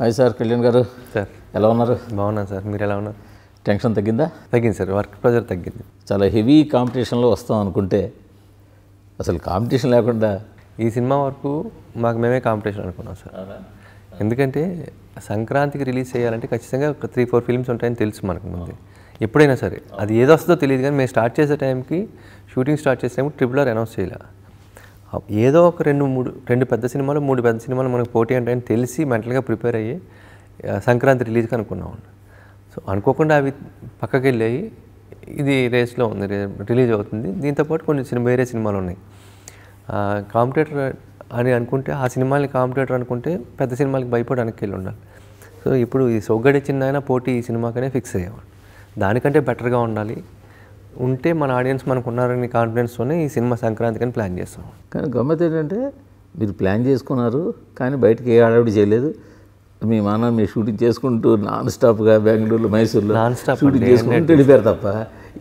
Hi sir Kalyan గారు sir ఎలా ఉన్నారు బాగున్నాను సార్ మీరు ఎలా ఉన్నారు టెన్షన్ తగ్గిందా తగ్గింది సార్ వర్క్ ప్రెజర్ తగ్గింది చాలా హెవీ కాంపిటీషన్లో వస్తాం అనుకుంటే అసలు కాంపిటీషన్ లేకుండా ఈ సినిమా వరకు మాకు మేమే కాంపిటీషన్ అనుకున్నాం సార్ ఎందుకంటే సంక్రాంతికి రిలీజ్ చేయాలంటే ఖచ్చితంగా ఒక త్రీ ఫోర్ ఫిల్మ్స్ ఉంటాయని తెలుసు మనకు ముందు ఎప్పుడైనా సరే అది ఏదో వస్తుందో తెలియదు కానీ మేము స్టార్ట్ చేసే టైంకి షూటింగ్ స్టార్ట్ చేసే టైంకి ట్రిపుల్ ఆర్ అనౌన్స్ చేయాలి ఏదో ఒక రెండు మూడు రెండు పెద్ద సినిమాలు మూడు పెద్ద సినిమాలు మనకు పోటీ అంటే తెలిసి మెంటల్గా ప్రిపేర్ అయ్యి సంక్రాంతి రిలీజ్కి అనుకున్నాం సో అనుకోకుండా అవి పక్కకి వెళ్ళాయి ఇది రేస్లో ఉంది రిలీజ్ అవుతుంది దీంతోపాటు కొన్ని సినిమా వేరే సినిమాలు ఉన్నాయి కాంపిటేటర్ అని అనుకుంటే ఆ సినిమాని కాంపిటేటర్ అనుకుంటే పెద్ద సినిమాలకి భయపడడానికి వెళ్ళి ఉండాలి సో ఇప్పుడు ఈ సొగ్గడి చిన్న పోటీ ఈ సినిమాకనే ఫిక్స్ అయ్యేవాడు దానికంటే బెటర్గా ఉండాలి ఉంటే మన ఆడియన్స్ మనకు ఉన్నారని కాన్ఫిడెన్స్తోనే ఈ సినిమా సంక్రాంతి అని ప్లాన్ చేస్తాం కానీ గమ్మత్ ఏంటంటే మీరు ప్లాన్ చేసుకున్నారు కానీ బయటకి ఏ ఆడవిడి చేయలేదు మీ మాన మీరు షూటింగ్ చేసుకుంటూ నాన్ స్టాప్గా బెంగళూరులో మైసూర్లో నాన్ స్టాప్ షూటింగ్ చేసుకుంటూ వెళ్ళిపోయారు తప్ప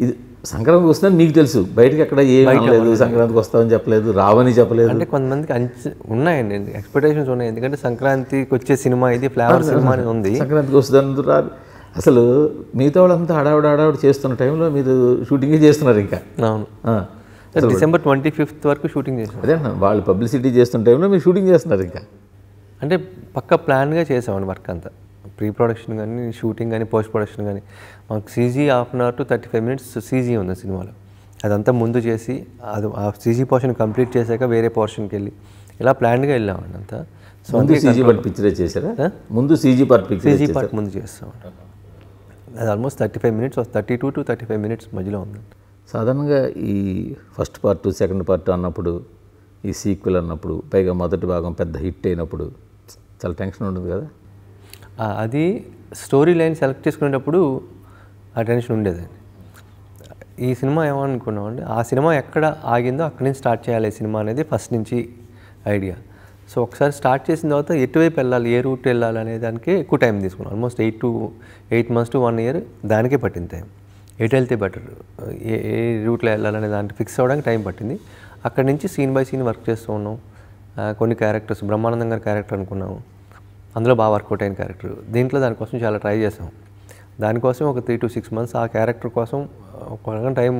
ఇది సంక్రాంతికి వస్తుందని మీకు తెలుసు బయటకి ఎక్కడ ఏం లేదు సంక్రాంతికి వస్తామని చెప్పలేదు రావని చెప్పలేదు అంటే కొంతమందికి అంచు ఉన్నాయండి ఎక్స్పెక్టేషన్స్ ఉన్నాయి ఎందుకంటే సంక్రాంతికి వచ్చే సినిమా ఇది ఫ్లేవర్ సినిమా ఉంది సంక్రాంతికి వస్తుంది రాదు అసలు మిగతా వాళ్ళంతా హడావిడ హడావిడి చేస్తున్న టైంలో మీరు షూటింగే చేస్తున్నారు ఇంకా అవును డిసెంబర్ ట్వంటీ ఫిఫ్త్ వరకు షూటింగ్ చేసాం అదే వాళ్ళు పబ్లిసిటీ చేస్తున్న టైంలో మీరు షూటింగ్ చేస్తున్నారు ఇంకా అంటే పక్క ప్లాన్గా చేసామండి వర్క్ అంతా ప్రీ ప్రొడక్షన్ కానీ షూటింగ్ కానీ పోస్ట్ ప్రొడక్షన్ కానీ మాకు CG half an hour to thirty five minutes CG ఉంది సినిమాలో అదంతా ముందు చేసి అది ఆ సీజీ పోర్షన్ కంప్లీట్ చేశాక వేరే పోర్షన్కి వెళ్ళి ఇలా ప్లాన్గా వెళ్ళామండి అంతా ముందు సీజీ పార్ట్ పిక్చరే చేశారా ముందు CG part picture CG part ముందు చేస్తాం అది almost thirty five minutes thirty two to thirty five minutes మధ్యలో ఉందండి సాధారణంగా ఈ ఫస్ట్ పార్ట్ సెకండ్ పార్ట్ అన్నప్పుడు ఈ సీక్వెల్ అన్నప్పుడు పైగా మొదటి భాగం పెద్ద హిట్ అయినప్పుడు చాలా టెన్షన్ ఉండదు కదా అది స్టోరీ లైన్ సెలెక్ట్ చేసుకునేటప్పుడు ఆ టెన్షన్ ఉండేదండి ఈ సినిమా ఏమనుకున్నామండి ఆ సినిమా ఎక్కడ ఆగిందో అక్కడి నుంచి స్టార్ట్ చేయాలి సినిమా అనేది ఫస్ట్ నుంచి ఐడియా సో ఒకసారి స్టార్ట్ చేసిన తర్వాత ఎటువైపు వెళ్ళాలి ఏ రూట్ వెళ్ళాలి అనే దానికి ఎక్కువ టైం తీసుకున్నాం almost eight to eight months to one year దానికే పట్టింది టైం ఎటు వెళ్తే బెటర్ ఏ ఏ రూట్లో వెళ్ళాలనే దానికి ఫిక్స్ అవ్వడానికి టైం పట్టింది అక్కడి నుంచి సీన్ బై సీన్ వర్క్ చేస్తూ ఉన్నాం కొన్ని క్యారెక్టర్స్ బ్రహ్మానందం గారి క్యారెక్టర్ అనుకున్నాం అందులో బాగా వర్కౌట్ అయిన క్యారెక్టర్ దీంట్లో దానికోసం చాలా ట్రై చేసాం దానికోసం ఒక త్రీ టు సిక్స్ మంత్స్ ఆ క్యారెక్టర్ కోసం ఒక టైం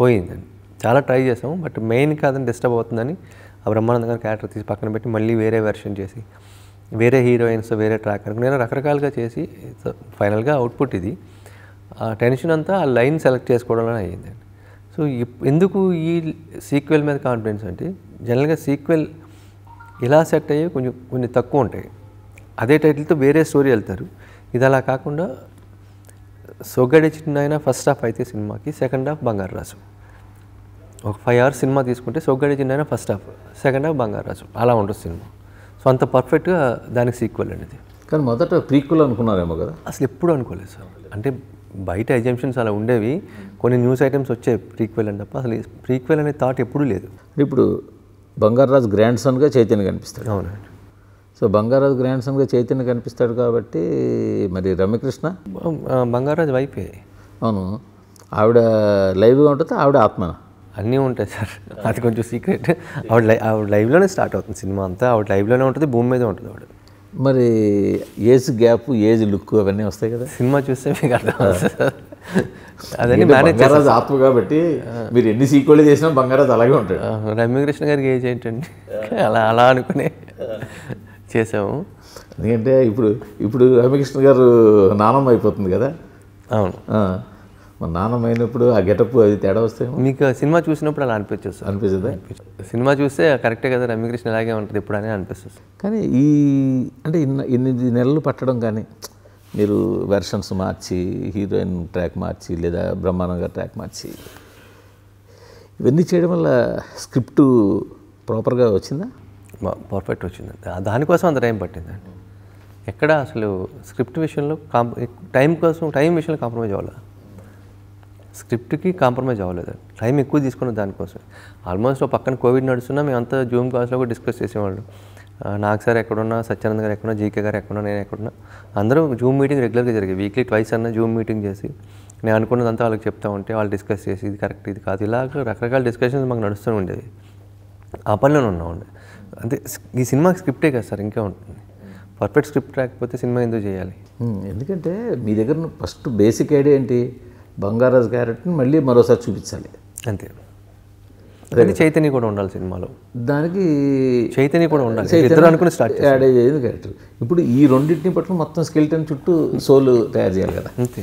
పోయిందండి చాలా ట్రై చేసాం బట్ మెయిన్ కాదని డిస్టర్బ్ అవుతుందని ఆ బ్రహ్మానందం గారి క్యారెక్టర్ తీసి పక్కన పెట్టి మళ్ళీ వేరే వెర్షన్ చేసి వేరే హీరోయిన్స్ వేరే ట్రాక్ అనుకుని నేను రకరకాలుగా చేసి ఫైనల్గా అవుట్పుట్ ఇది ఆ టెన్షన్ అంతా ఆ లైన్ సెలెక్ట్ చేసుకోవడం అయ్యిందండి సో ఎందుకు ఈ సీక్వెల్ మీద కాన్ఫిడెన్స్ అంటే జనరల్గా సీక్వెల్ ఎలా సెట్ అయ్యే కొంచెం కొన్ని తక్కువ ఉంటాయి అదే టైటిల్తో వేరే స్టోరీ వెళ్తారు ఇది అలా కాకుండా చిన్న ఫస్ట్ హాఫ్ అయితే సినిమాకి సెకండ్ హాఫ్ బంగారు రాసు ఒక ఫైవ్ అవర్స్ సినిమా తీసుకుంటే సొగ్గడి చిన్న first half second half Bangarraju అలా ఉంటుంది సినిమా సో అంత పర్ఫెక్ట్గా దానికి సీక్వెల్ అండి ఇది కానీ మొదట ప్రీక్వెల్ అనుకున్నారేమో కదా అసలు ఎప్పుడు అనుకోలేదు సార్ అంటే బయట ఎగ్జామ్షన్స్ అలా ఉండేవి కొన్ని న్యూస్ ఐటమ్స్ వచ్చే ప్రీక్వెల్ అని తప్ప అసలు ప్రీక్వెల్ అనే థాట్ ఎప్పుడూ లేదు ఇప్పుడు రాజు గ్రాండ్ సన్గా చైతన్య కనిపిస్తాడు అవునండి సో బంగారాజు గ్రాండ్ సన్గా చైతన్య కనిపిస్తాడు కాబట్టి మరి రమ్యకృష్ణ బంగారాజు వైఫే అవును ఆవిడ లైవ్గా ఉంటుంది ఆవిడ ఆత్మనా అన్నీ ఉంటాయి సార్ అది కొంచెం సీక్రెట్ ఆవిడ ఆవిడ లైవ్లోనే స్టార్ట్ అవుతుంది సినిమా అంతా ఆవిడ లైవ్లోనే ఉంటుంది భూమి మీదే ఉంటుంది ఆవిడ మరి ఏజ్ గ్యాప్ ఏజ్ లుక్ అవన్నీ వస్తాయి కదా సినిమా చూస్తే మీకు అర్థం అదన్నీ మేనేజ్ చేస్తారు ఆత్మ కాబట్టి మీరు ఎన్ని సీక్వెల్ చేసినా బంగారాజ్ అలాగే ఉంటాడు రమ్యకృష్ణ గారికి ఏజ్ ఏంటండి అలా అలా అనుకునే చేసాము ఎందుకంటే ఇప్పుడు ఇప్పుడు రమ్యకృష్ణ గారు నానమ్మ అయిపోతుంది కదా అవును మా అయినప్పుడు ఆ గెటప్ అది తేడా వస్తే మీకు సినిమా చూసినప్పుడు అలా అనిపించచ్చు అనిపిస్తుంది సినిమా చూస్తే కరెక్టే కదా రమ్యకృష్ణ ఇలాగే ఉంటుంది ఇప్పుడు అని అనిపిస్తుంది కానీ ఈ అంటే ఇన్ని ఎనిమిది నెలలు పట్టడం కానీ మీరు వెర్షన్స్ మార్చి హీరోయిన్ ట్రాక్ మార్చి లేదా బ్రహ్మాండంగా ట్రాక్ మార్చి ఇవన్నీ చేయడం వల్ల స్క్రిప్ట్ ప్రాపర్గా వచ్చిందా పర్ఫెక్ట్ వచ్చిందండి దానికోసం అంత టైం పట్టిందండి ఎక్కడ అసలు స్క్రిప్ట్ విషయంలో కాంప్ టైం కోసం టైం విషయంలో కాంప్రమైజ్ అవ్వాలి స్క్రిప్ట్కి కాంప్రమైజ్ అవ్వలేదు టైం ఎక్కువ తీసుకున్న దానికోసం ఆల్మోస్ట్ పక్కన కోవిడ్ నడుస్తున్నా మేము అంతా జూమ్ క్లాస్లో కూడా డిస్కస్ చేసేవాళ్ళు నాకు సార్ ఎక్కడున్నా సత్యానంద్ గారు ఎక్కడున్నా జీకే గారు ఎక్కడున్నా నేను ఎక్కడున్నా అందరూ జూమ్ మీటింగ్ రెగ్యులర్గా జరిగేది వీక్లీ ట్వైస్ అన్న జూమ్ మీటింగ్ చేసి నేను అనుకున్నదంతా వాళ్ళకి చెప్తా ఉంటే వాళ్ళు డిస్కస్ చేసి ఇది కరెక్ట్ ఇది కాదు ఇలా రకరకాల డిస్కషన్స్ మాకు నడుస్తూ ఉండేది ఆ పనిలోనే ఉన్నామండి అంటే ఈ సినిమాకి స్క్రిప్టే కదా సార్ ఇంకా ఉంటుంది పర్ఫెక్ట్ స్క్రిప్ట్ రాకపోతే సినిమా ఎందుకు చేయాలి ఎందుకంటే మీ దగ్గర ఫస్ట్ బేసిక్ ఐడియా ఏంటి బంగారాజ్ క్యారెట్ని మళ్ళీ మరోసారి చూపించాలి అంతే అదే చైతన్య కూడా ఉండాలి సినిమాలో దానికి చైతన్య కూడా ఉండాలి ఇద్దరు అనుకుని స్టార్ట్ యాడ్ అయ్యేది క్యారెక్టర్ ఇప్పుడు ఈ రెండింటిని పట్ల మొత్తం స్కెల్టన్ చుట్టూ సోలు తయారు చేయాలి కదా అంతే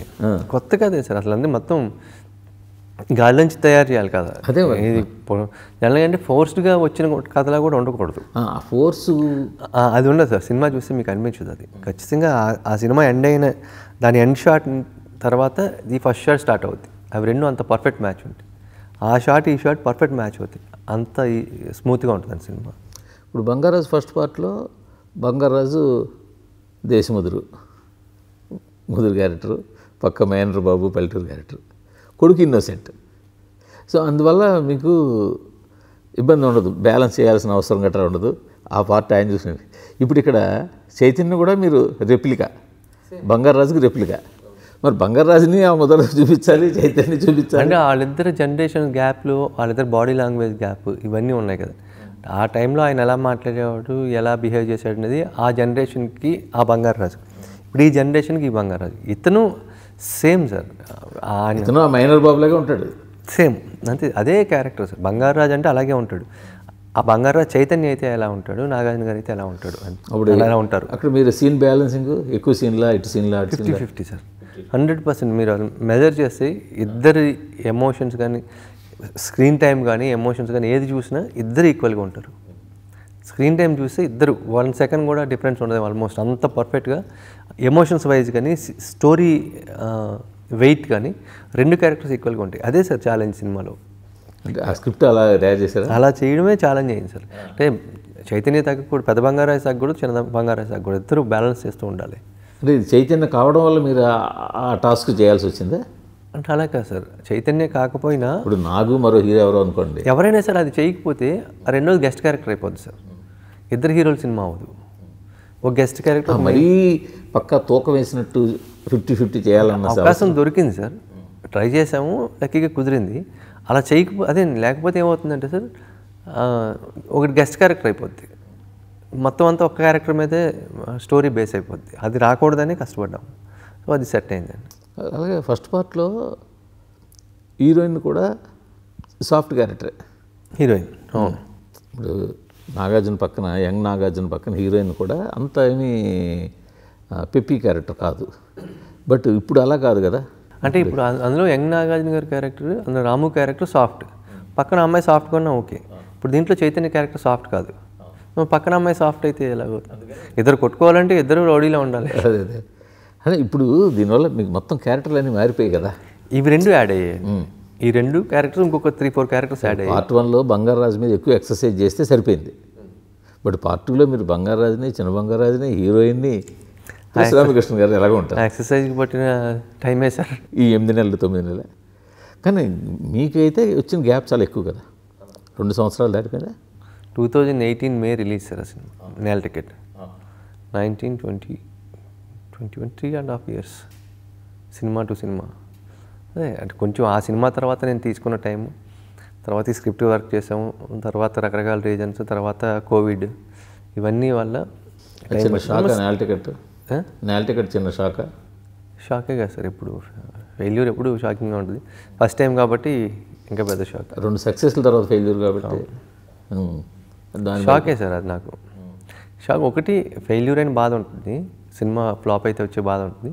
కొత్త కదే సార్ అసలు అన్నీ మొత్తం గాలి నుంచి తయారు చేయాలి కదా అదే ఇది ఎలాగంటే ఫోర్స్డ్గా వచ్చిన కథలా కూడా ఉండకూడదు ఫోర్స్ అది ఉండదు సార్ సినిమా చూస్తే మీకు అనిపించదు అది ఖచ్చితంగా ఆ సినిమా ఎండ్ అయిన దాని ఎండ్ షాట్ తర్వాత ది ఫస్ట్ షాట్ స్టార్ట్ అవుద్ది అవి రెండు అంత పర్ఫెక్ట్ మ్యాచ్ ఉంటాయి ఆ షాట్ ఈ షాట్ పర్ఫెక్ట్ మ్యాచ్ అవుతాయి అంత స్మూత్గా ఉంటుంది సినిమా ఇప్పుడు బంగారాజు ఫస్ట్ పార్ట్లో బంగారాజు దేశముదురు ముదురు క్యారెక్టరు పక్క మహేంద్ర బాబు పల్లెటూరు క్యారెక్టర్ కొడుకు ఇన్నోసెంట్ సో అందువల్ల మీకు ఇబ్బంది ఉండదు బ్యాలెన్స్ చేయాల్సిన అవసరం గట్రా ఉండదు ఆ పార్ట్ ఆయన చూసినవి ఇప్పుడు ఇక్కడ చైతన్య కూడా మీరు రెప్లికా బంగారాజుకి రెప్లికా మరి బంగారాజుని ఆ మొదలు చూపించాలి చైతన్య చూపించాలి అంటే వాళ్ళిద్దరు జనరేషన్ గ్యాప్లు వాళ్ళిద్దరు బాడీ లాంగ్వేజ్ గ్యాప్ ఇవన్నీ ఉన్నాయి కదా ఆ టైంలో ఆయన ఎలా మాట్లాడేవాడు ఎలా బిహేవ్ చేశాడు అనేది ఆ జనరేషన్కి ఆ రాజు ఇప్పుడు ఈ జనరేషన్కి ఈ రాజు ఇతను సేమ్ సార్ ఇతను ఆ మైనర్ బాబులాగే ఉంటాడు సేమ్ అంతే అదే క్యారెక్టర్ సార్ రాజు అంటే అలాగే ఉంటాడు ఆ బంగారా చైతన్య అయితే ఎలా ఉంటాడు నాగార్జున గారు అయితే ఎలా ఉంటాడు అప్పుడు ఎలా ఉంటారు అక్కడ మీరు సీన్ బ్యాలెన్సింగ్ ఎక్కువ సీన్లా ఇటు సీన్లా fifty fifty sir hundred percent మీరు మెజర్ చేస్తే ఇద్దరి ఎమోషన్స్ కానీ స్క్రీన్ టైం కానీ ఎమోషన్స్ కానీ ఏది చూసినా ఇద్దరు ఈక్వల్గా ఉంటారు స్క్రీన్ టైం చూస్తే ఇద్దరు వన్ సెకండ్ కూడా డిఫరెన్స్ ఉండదు ఆల్మోస్ట్ అంత పర్ఫెక్ట్గా ఎమోషన్స్ వైజ్ కానీ స్టోరీ వెయిట్ కానీ రెండు క్యారెక్టర్స్ ఈక్వల్గా ఉంటాయి అదే సార్ ఛాలెంజ్ సినిమాలో ఆ స్క్రిప్ట్ అలా తయారు చేశారు అలా చేయడమే ఛాలెంజ్ అయింది సార్ అంటే చైతన్య కూడా పెద్ద బంగారాయ సాగు కూడా చిన్న బంగారాయ సాగు కూడా ఇద్దరు బ్యాలెన్స్ చేస్తూ ఉండాలి అంటే ఇది చైతన్య కావడం వల్ల మీరు ఆ టాస్క్ చేయాల్సి వచ్చిందా అంటే అలా కాదు సార్ చైతన్య కాకపోయినా ఇప్పుడు నాగు మరో హీరో ఎవరో అనుకోండి ఎవరైనా సార్ అది చేయకపోతే ఆ రెండోది గెస్ట్ క్యారెక్టర్ అయిపోద్ది సార్ ఇద్దరు హీరోలు సినిమా అవ్వదు ఒక గెస్ట్ క్యారెక్టర్ మరీ పక్క తూకం వేసినట్టు ఫిఫ్టీ ఫిఫ్టీ చేయాలన్న అవకాశం దొరికింది సార్ ట్రై చేసాము లక్కీగా కుదిరింది అలా చేయకపో అదే లేకపోతే ఏమవుతుందంటే సార్ ఒకటి గెస్ట్ క్యారెక్టర్ అయిపోద్ది మొత్తం అంతా ఒక్క క్యారెక్టర్ మీదే స్టోరీ బేస్ అయిపోద్ది అది రాకూడదని కష్టపడ్డాం సో అది సెట్ అయిందండి అలాగే ఫస్ట్ పార్ట్లో హీరోయిన్ కూడా సాఫ్ట్ క్యారెక్టరే హీరోయిన్ ఇప్పుడు నాగార్జున పక్కన యంగ్ నాగార్జున పక్కన హీరోయిన్ కూడా అంత ఏమీ పిప్పి క్యారెక్టర్ కాదు బట్ ఇప్పుడు అలా కాదు కదా అంటే ఇప్పుడు అందులో యంగ్ నాగార్జున గారి క్యారెక్టర్ అందులో రాము క్యారెక్టర్ సాఫ్ట్ పక్కన అమ్మాయి సాఫ్ట్ కొన్నా ఓకే ఇప్పుడు దీంట్లో చైతన్య క్యారెక్టర్ సాఫ్ట్ కాదు పక్కన అమ్మాయి సాఫ్ట్ అయితే ఎలాగో ఇద్దరు కొట్టుకోవాలంటే ఇద్దరు రౌడీలో ఉండాలి అదే అదే అదే ఇప్పుడు దీనివల్ల మీకు మొత్తం క్యారెక్టర్లు అన్నీ మారిపోయాయి కదా ఇవి రెండు యాడ్ అయ్యాయి ఈ రెండు క్యారెక్టర్స్ ఇంకొక త్రీ ఫోర్ క్యారెక్టర్స్ యాడ్ అయ్యాయి పార్ట్ వన్లో బంగారాజు మీద ఎక్కువ ఎక్సర్సైజ్ చేస్తే సరిపోయింది బట్ పార్ట్ టూలో మీరు బంగారాజుని చిన్న బంగారాజుని హీరోయిన్ని శ్రీరామకృష్ణ గారు ఎలాగో ఉంటారు ఎక్సర్సైజ్కి పట్టిన టైమే సార్ ఈ ఎనిమిది నెలలు తొమ్మిది నెలలు కానీ మీకైతే వచ్చిన గ్యాప్ చాలా ఎక్కువ కదా రెండు సంవత్సరాలు దాటిపోయినా two thousand eighteen May release sir ఆ సినిమా Nela ticket nineteen twenty twenty one three and half years సినిమా టు సినిమా అదే అంటే కొంచెం ఆ సినిమా తర్వాత నేను తీసుకున్న టైము తర్వాత ఈ స్క్రిప్ట్ వర్క్ చేసాము తర్వాత రకరకాల రీజన్స్ తర్వాత కోవిడ్ ఇవన్నీ వల్ల చిన్న షాక్ నేల టికెట్ టికెట్ చిన్న షాక్ షాకే కదా సార్ ఎప్పుడు ఫెయిల్యూర్ ఎప్పుడు షాకింగ్గా ఉంటుంది ఫస్ట్ టైం కాబట్టి ఇంకా పెద్ద షాక్ రెండు సక్సెస్ల తర్వాత ఫెయిల్యూర్ కాబట్టి షాకే సార్ అది నాకు షాక్ ఒకటి ఫెయిల్యూర్ అయిన బాధ ఉంటుంది సినిమా ఫ్లాప్ అయితే వచ్చే బాధ ఉంటుంది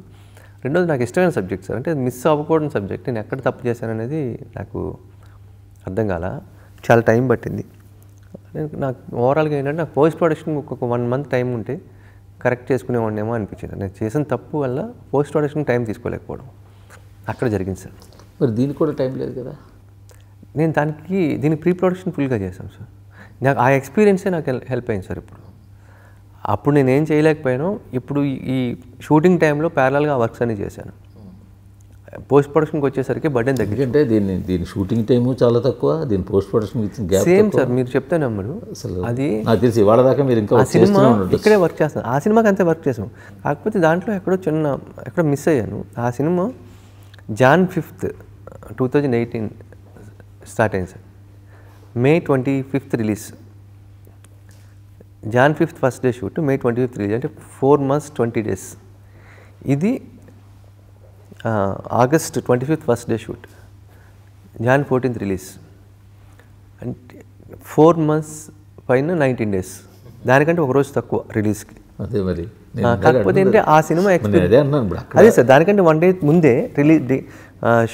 రెండోది నాకు ఇష్టమైన సబ్జెక్ట్ సార్ అంటే మిస్ అవ్వకూడని సబ్జెక్ట్ నేను ఎక్కడ తప్పు చేశాననేది నాకు అర్థం కాల చాలా టైం పట్టింది నేను నాకు ఓవరాల్గా ఏంటంటే నాకు పోస్ట్ ప్రొడక్షన్ ఒక వన్ మంత్ టైం ఉంటే కరెక్ట్ చేసుకునేవాడిని ఏమో అనిపించింది నేను చేసిన తప్పు వల్ల పోస్ట్ ప్రొడక్షన్ టైం తీసుకోలేకపోవడం అక్కడ జరిగింది సార్ మరి దీనికి కూడా టైం లేదు కదా నేను దానికి దీని ప్రీ ప్రొడక్షన్ ఫుల్గా చేశాను సార్ నాకు ఆ ఎక్స్పీరియన్సే నాకు హెల్ప్ అయింది సార్ ఇప్పుడు అప్పుడు నేను ఏం చేయలేకపోయాను ఇప్పుడు ఈ షూటింగ్ టైంలో ప్యారల్గా వర్క్స్ అని చేశాను పోస్ట్ ప్రొడక్షన్కి వచ్చేసరికి బడ్డెన్ తగ్గింది అంటే దీన్ని దీని షూటింగ్ టైం చాలా తక్కువ దీని పోస్ట్ ప్రొడక్షన్ సేమ్ సార్ మీరు చెప్తే నమ్మరు అసలు అది నాకు తెలిసి ఇవాళ దాకా మీరు ఇంకా సినిమా ఇక్కడే వర్క్ చేస్తాను ఆ సినిమాకి అంతే వర్క్ చేసాం కాకపోతే దాంట్లో ఎక్కడో చిన్న ఎక్కడో మిస్ అయ్యాను ఆ సినిమా Jan fifth two thousand eighteen start అయింది sir May twenty fifth release Jan fifth first day shoot May twenty fifth release అంటే ఫోర్ మంత్స్ ట్వంటీ డేస్ ఇది August twenty fifth first day shoot Jan fourteenth release అంటే four months పైన nineteen days దానికంటే ఒక రోజు తక్కువ రిలీజ్కి అదే మరి కాకపోతే ఏంటంటే ఆ సినిమా అదే సార్ దానికంటే వన్ డే ముందే release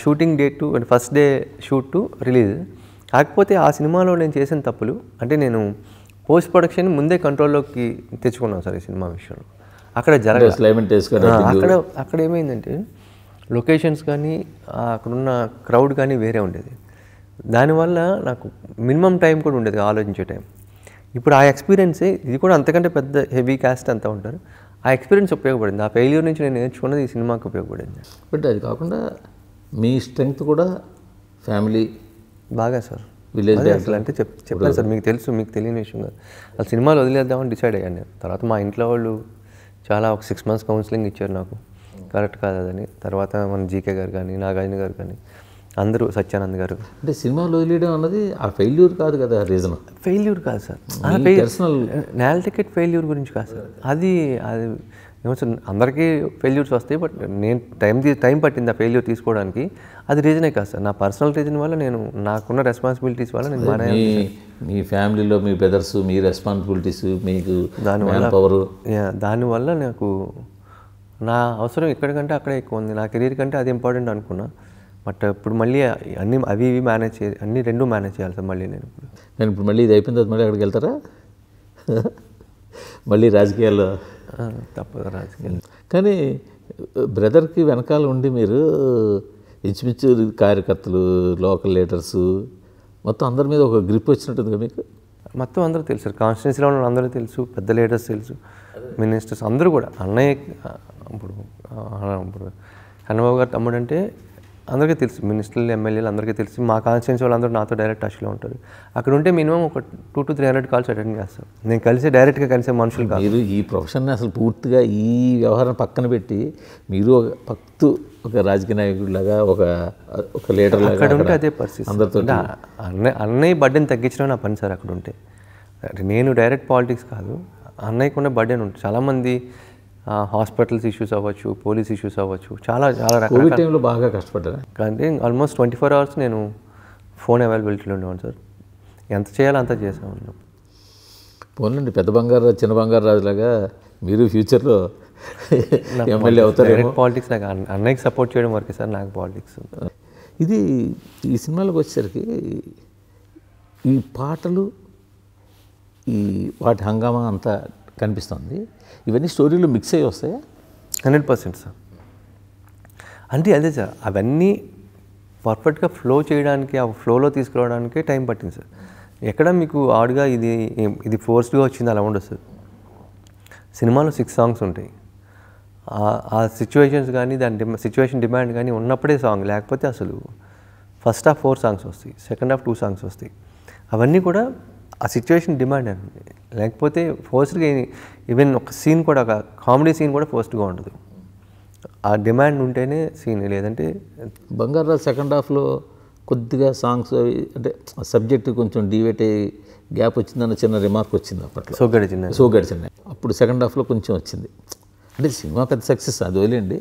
shooting date first day shoot release కాకపోతే ఆ సినిమాలో నేను చేసిన తప్పులు అంటే నేను పోస్ట్ ప్రొడక్షన్ ముందే కంట్రోల్లోకి తెచ్చుకున్నాను సార్ ఈ సినిమా విషయంలో అక్కడ జరగలేదు అక్కడ అక్కడ ఏమైందంటే లొకేషన్స్ కానీ అక్కడున్న క్రౌడ్ కానీ వేరే ఉండేది దానివల్ల నాకు మినిమం టైం కూడా ఉండేది ఆలోచించే టైం ఇప్పుడు ఆ ఎక్స్పీరియన్సే ఇది కూడా అంతకంటే పెద్ద హెవీ క్యాస్ట్ అంతా ఉంటారు ఆ ఎక్స్పీరియన్స్ ఉపయోగపడింది ఆ ఫెయిల్యూర్ నుంచి నేను నేర్చుకున్నది ఈ సినిమాకి ఉపయోగపడింది బట్ అది కాకుండా మీ స్ట్రెంగ్త్ కూడా ఫ్యామిలీ బాగా సార్ విలేజ్ అసలు అంటే చెప్ చెప్పాను సార్ మీకు తెలుసు మీకు తెలియని విషయం కాదు అసలు సినిమాలు వదిలేద్దామని డిసైడ్ అయ్యాను నేను తర్వాత మా ఇంట్లో వాళ్ళు చాలా ఒక సిక్స్ మంత్స్ కౌన్సిలింగ్ ఇచ్చారు నాకు కరెక్ట్ కాదు అదని తర్వాత మన జీకే గారు కానీ నాగార్జున గారు కానీ అందరూ సత్యానంద్ గారు అంటే సినిమాలు వదిలేయడం అన్నది ఆ ఫెయిల్యూర్ కాదు కదా రీజన్ ఫెయిల్యూర్ కాదు sir personal Nela ticket failure గురించి కాదు సార్ అది అది ఏమో అందరికీ ఫెయిల్యూర్స్ వస్తాయి బట్ నేను టైం టైం పట్టింది ఆ ఫెయిల్యూర్ తీసుకోవడానికి అది రీజనే కాదు సార్ నా పర్సనల్ రీజన్ వల్ల నేను నాకున్న రెస్పాన్సిబిలిటీస్ వల్ల నేను మీ ఫ్యామిలీలో మీ బ్రదర్స్ మీ రెస్పాన్సిబిలిటీస్ మీకు దానివల్ల దానివల్ల నాకు నా అవసరం ఎక్కడికంటే అక్కడే ఎక్కువ ఉంది నా కెరీర్ కంటే అది ఇంపార్టెంట్ అనుకున్నా బట్ ఇప్పుడు మళ్ళీ అన్ని అవి ఇవి మేనేజ్ చేయాలి అన్ని రెండు మేనేజ్ చేయాలి సార్ మళ్ళీ నేను ఇప్పుడు నేను ఇప్పుడు మళ్ళీ ఇది అయిపోయిన తర్వాత మళ్ళీ అక్కడికి వెళ్తారా మళ్ళీ రాజకీయాల్లో తప్పదు రాజకీయాలు కానీ బ్రదర్కి వెనకాల ఉండి మీరు ఇంచుమించు కార్యకర్తలు లోకల్ లీడర్స్ మొత్తం అందరి మీద ఒక గ్రిప్ వచ్చినట్టుందిగా మీకు మొత్తం అందరూ తెలుసు కాన్స్టిట్యున్సీలో ఉన్న అందరూ తెలుసు పెద్ద లీడర్స్ తెలుసు మినిస్టర్స్ అందరూ కూడా అన్నయ్య ఇప్పుడు ఇప్పుడు కన్నబాబు గారు తమ్ముడు అంటే అందరికీ తెలుసు మినిస్టర్లు ఎమ్మెల్యేలు అందరికీ తెలుసు మా వాళ్ళు వాళ్ళందరూ నాతో డైరెక్ట్ టచ్లో ఉంటారు అక్కడ ఉంటే మినిమం ఒక two to three hundred calls attend చేస్తాం నేను కలిసి డైరెక్ట్గా కలిసే మనుషులు కాదు మీరు ఈ ప్రొఫెషన్ అసలు పూర్తిగా ఈ వ్యవహారం పక్కన పెట్టి మీరు ఒక ఒక రాజకీయ నాయకుడిలాగా ఒక ఒక లీడర్ అక్కడ ఉంటే అదే పరిస్థితి అందరితో అన్నయ్య అన్నయ్య బడ్డెని తగ్గించడం నా పని సార్ అక్కడ ఉంటే నేను డైరెక్ట్ పాలిటిక్స్ కాదు అన్నయ్యకుండా బడ్డెన్ ఉంటుంది చాలామంది హాస్పిటల్స్ ఇష్యూస్ అవ్వచ్చు పోలీస్ ఇష్యూస్ అవ్వచ్చు చాలా చాలా రకాల టైంలో బాగా కష్టపడ్డారా కానీ ఆల్మోస్ట్ ట్వంటీ ఫోర్ అవర్స్ నేను ఫోన్ అవైలబిలిటీలో ఉండేవాను సార్ ఎంత చేయాలో అంత చేసాము పోన్లండి పెద్ద బంగారు చిన్న బంగారు రాజులాగా మీరు ఫ్యూచర్లో ఎమ్మెల్యే అవుతారు పాలిటిక్స్ నాకు అన్నయ్యకి సపోర్ట్ చేయడం వరకే సార్ నాకు పాలిటిక్స్ ఇది ఈ సినిమాలకు వచ్చేసరికి ఈ పాటలు ఈ వాటి హంగామా అంతా కనిపిస్తుంది ఇవన్నీ స్టోరీలు మిక్స్ అయ్యి వస్తాయా హండ్రెడ్ పర్సెంట్ సార్ అంటే అదే సార్ అవన్నీ పర్ఫెక్ట్గా ఫ్లో చేయడానికి ఆ ఫ్లోలో తీసుకురావడానికి టైం పట్టింది సార్ ఎక్కడ మీకు ఆడుగా ఇది ఇది ఫోర్స్డ్గా వచ్చింది అలా ఉండదు సార్ సినిమాలో సిక్స్ సాంగ్స్ ఉంటాయి ఆ సిచ్యువేషన్స్ కానీ దాని డిమా సిచ్యువేషన్ డిమాండ్ కానీ ఉన్నప్పుడే సాంగ్ లేకపోతే అసలు ఫస్ట్ ఆఫ్ ఫోర్ సాంగ్స్ వస్తాయి సెకండ్ హాఫ్ టూ సాంగ్స్ వస్తాయి అవన్నీ కూడా ఆ సిచ్యువేషన్ డిమాండ్ అండి లేకపోతే ఫోర్స్డ్గా ఈవెన్ ఒక సీన్ కూడా ఒక కామెడీ సీన్ కూడా ఫోర్స్డ్గా ఉండదు ఆ డిమాండ్ ఉంటేనే సీన్ లేదంటే బంగారాజు సెకండ్ హాఫ్లో కొద్దిగా సాంగ్స్ అంటే సబ్జెక్ట్ కొంచెం డివేట్ అయ్యి గ్యాప్ వచ్చిందన్న చిన్న రిమార్క్ వచ్చింది అప్పట్లో సో గడిచింది సో గడిచింది అప్పుడు సెకండ్ హాఫ్లో కొంచెం వచ్చింది అంటే సినిమా పెద్ద సక్సెస్ అది వదిలేండి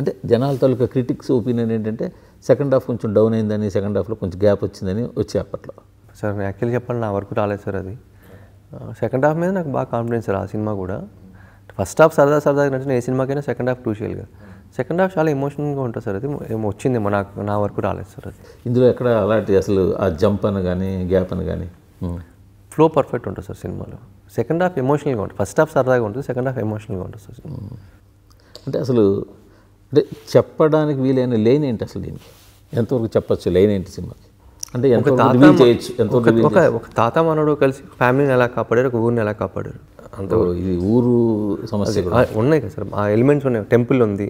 అంటే జనాల తాలూకా క్రిటిక్స్ ఒపీనియన్ ఏంటంటే సెకండ్ హాఫ్ కొంచెం డౌన్ అయిందని సెకండ్ హాఫ్లో కొంచెం గ్యాప్ వచ్చిందని వచ్చే అప్పట్లో సార్ యాక్చువల్లీ చెప్పాలి నా వరకు రాలేదు సార్ అది సెకండ్ హాఫ్ మీద నాకు బాగా కాన్ఫిడెన్స్ రా సినిమా కూడా ఫస్ట్ హాఫ్ సరదా సరదాగా నచ్చిన ఏ సినిమాకైనా సెకండ్ హాఫ్ క్రూషియల్గా సెకండ్ హాఫ్ చాలా ఎమోషనల్గా ఉంటుంది సార్ అది ఏమో వచ్చింది నాకు నా వరకు రాలేదు సార్ అది ఇందులో ఎక్కడ అలాంటి అసలు ఆ జంప్ అని కానీ గ్యాప్ అని కానీ ఫ్లో పర్ఫెక్ట్ ఉంటుంది సార్ సినిమాలో సెకండ్ హాఫ్ ఎమోషనల్గా ఉంటుంది ఫస్ట్ హాఫ్ సరదాగా ఉంటుంది సెకండ్ హాఫ్ ఎమోషనల్గా ఉంటుంది సార్ hmm. అంటే అసలు అంటే చెప్పడానికి వీలైన లేని ఏంటి అసలు దీనికి ఎంతవరకు చెప్పచ్చు లేని ఏంటి సినిమాకి అంటే ఒక తాత మనడు కలిసి ఫ్యామిలీని ఎలా కాపాడారు ఒక ఊరిని ఎలా కాపాడారు అంత ఇది ఊరు సమస్య ఉన్నాయి కదా సార్ ఆ ఎలిమెంట్స్ ఉన్నాయి టెంపుల్ ఉంది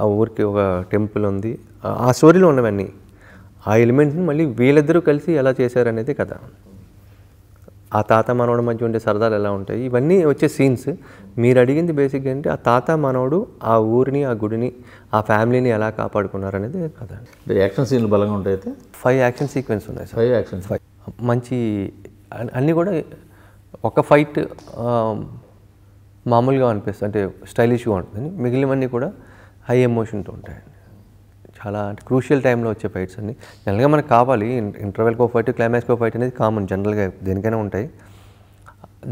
ఆ ఊరికి ఒక టెంపుల్ ఉంది ఆ స్టోరీలో ఉన్నవన్నీ ఆ ఎలిమెంట్స్ని మళ్ళీ వీళ్ళిద్దరూ కలిసి ఎలా చేశారు అనేది కథ ఆ తాత మనవడు మధ్య ఉండే సరదాలు ఎలా ఉంటాయి ఇవన్నీ వచ్చే సీన్స్ మీరు అడిగింది బేసిక్గా అంటే ఆ తాత మనవడు ఆ ఊరిని ఆ గుడిని ఆ ఫ్యామిలీని ఎలా కాపాడుకున్నారు అనేది కథ యాక్షన్ సీన్లు బలంగా ఉంటాయి అయితే ఫైవ్ యాక్షన్ సీక్వెన్స్ ఉన్నాయి సార్ ఫైవ్ యాక్షన్ ఫైవ్ మంచి అన్నీ కూడా ఒక ఫైట్ మామూలుగా అనిపిస్తుంది అంటే స్టైలిష్గా ఉంటుంది మిగిలినవన్నీ కూడా హై ఎమోషన్తో ఉంటాయండి చాలా అంటే క్రూషియల్ టైంలో వచ్చే ఫైట్స్ అన్ని జనరల్గా మనకు కావాలి ఇంటర్వెల్కో ఫైట్ క్లైమాక్స్కో ఫైట్ అనేది కామన్ జనరల్గా దేనికైనా ఉంటాయి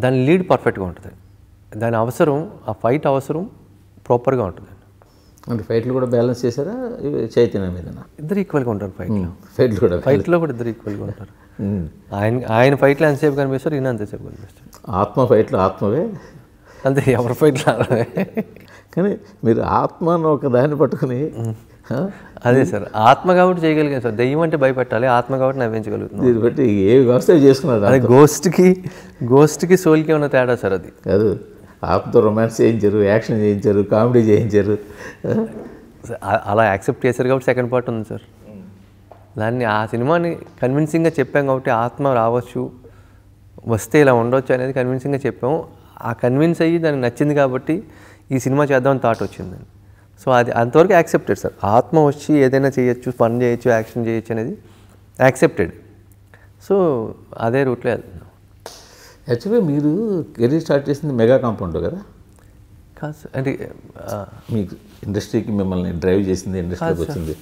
దాని లీడ్ పర్ఫెక్ట్గా ఉంటుంది దాని అవసరం ఆ ఫైట్ అవసరం ప్రాపర్గా ఉంటుంది అంటే ఫైట్లు కూడా బ్యాలెన్స్ చేశారా చైతన్య మీద ఇద్దరు ఈక్వల్గా ఉంటారు ఫైట్లో ఫైట్లు కూడా ఫైట్లో కూడా ఇద్దరు ఈక్వల్గా ఉంటారు ఆయన ఆయన ఫైట్లో ఎంతసేపు కనిపిస్తారు ఈయన అంతసేపు కనిపిస్తారు ఆత్మ ఫైట్లో ఆత్మవే అంతే ఎవరి ఫైట్లో కానీ మీరు ఆత్మ అని ఒక దాన్ని పట్టుకుని అదే సార్ ఆత్మ కాబట్టి చేయగలిగాను సార్ దెయ్యం అంటే భయపెట్టాలి ఆత్మ కాబట్టి నవ్వించగలుగుతుంది దీన్ని బట్టి ఏ వ్యవస్థ చేసుకున్నారు అదే గోస్ట్కి గోస్ట్కి సోల్కి ఉన్న తేడా సార్ అది కాదు ఆపుతో రొమాన్స్ చేయించారు యాక్షన్ చేయించారు కామెడీ చేయించారు అలా యాక్సెప్ట్ చేశారు కాబట్టి సెకండ్ పార్ట్ ఉంది సార్ దాన్ని ఆ సినిమాని కన్విన్సింగ్గా చెప్పాం కాబట్టి ఆత్మ రావచ్చు వస్తే ఇలా ఉండొచ్చు అనేది కన్విన్సింగ్గా చెప్పాము ఆ కన్విన్స్ అయ్యి దానికి నచ్చింది కాబట్టి ఈ సినిమా చేద్దామని థాట్ వచ్చిందండి సో అది అంతవరకు యాక్సెప్టెడ్ సార్ ఆత్మ వచ్చి ఏదైనా చేయొచ్చు పని చేయొచ్చు యాక్షన్ చేయొచ్చు అనేది యాక్సెప్టెడ్ సో అదే రూట్లో వెళ్తున్నాం యాక్చువల్గా మీరు కెరీర్ స్టార్ట్ చేసింది మెగా కాంపౌండ్ కదా కాదు సార్ అంటే మీకు ఇండస్ట్రీకి మిమ్మల్ని డ్రైవ్ చేసింది ఇండస్ట్రీకి వచ్చింది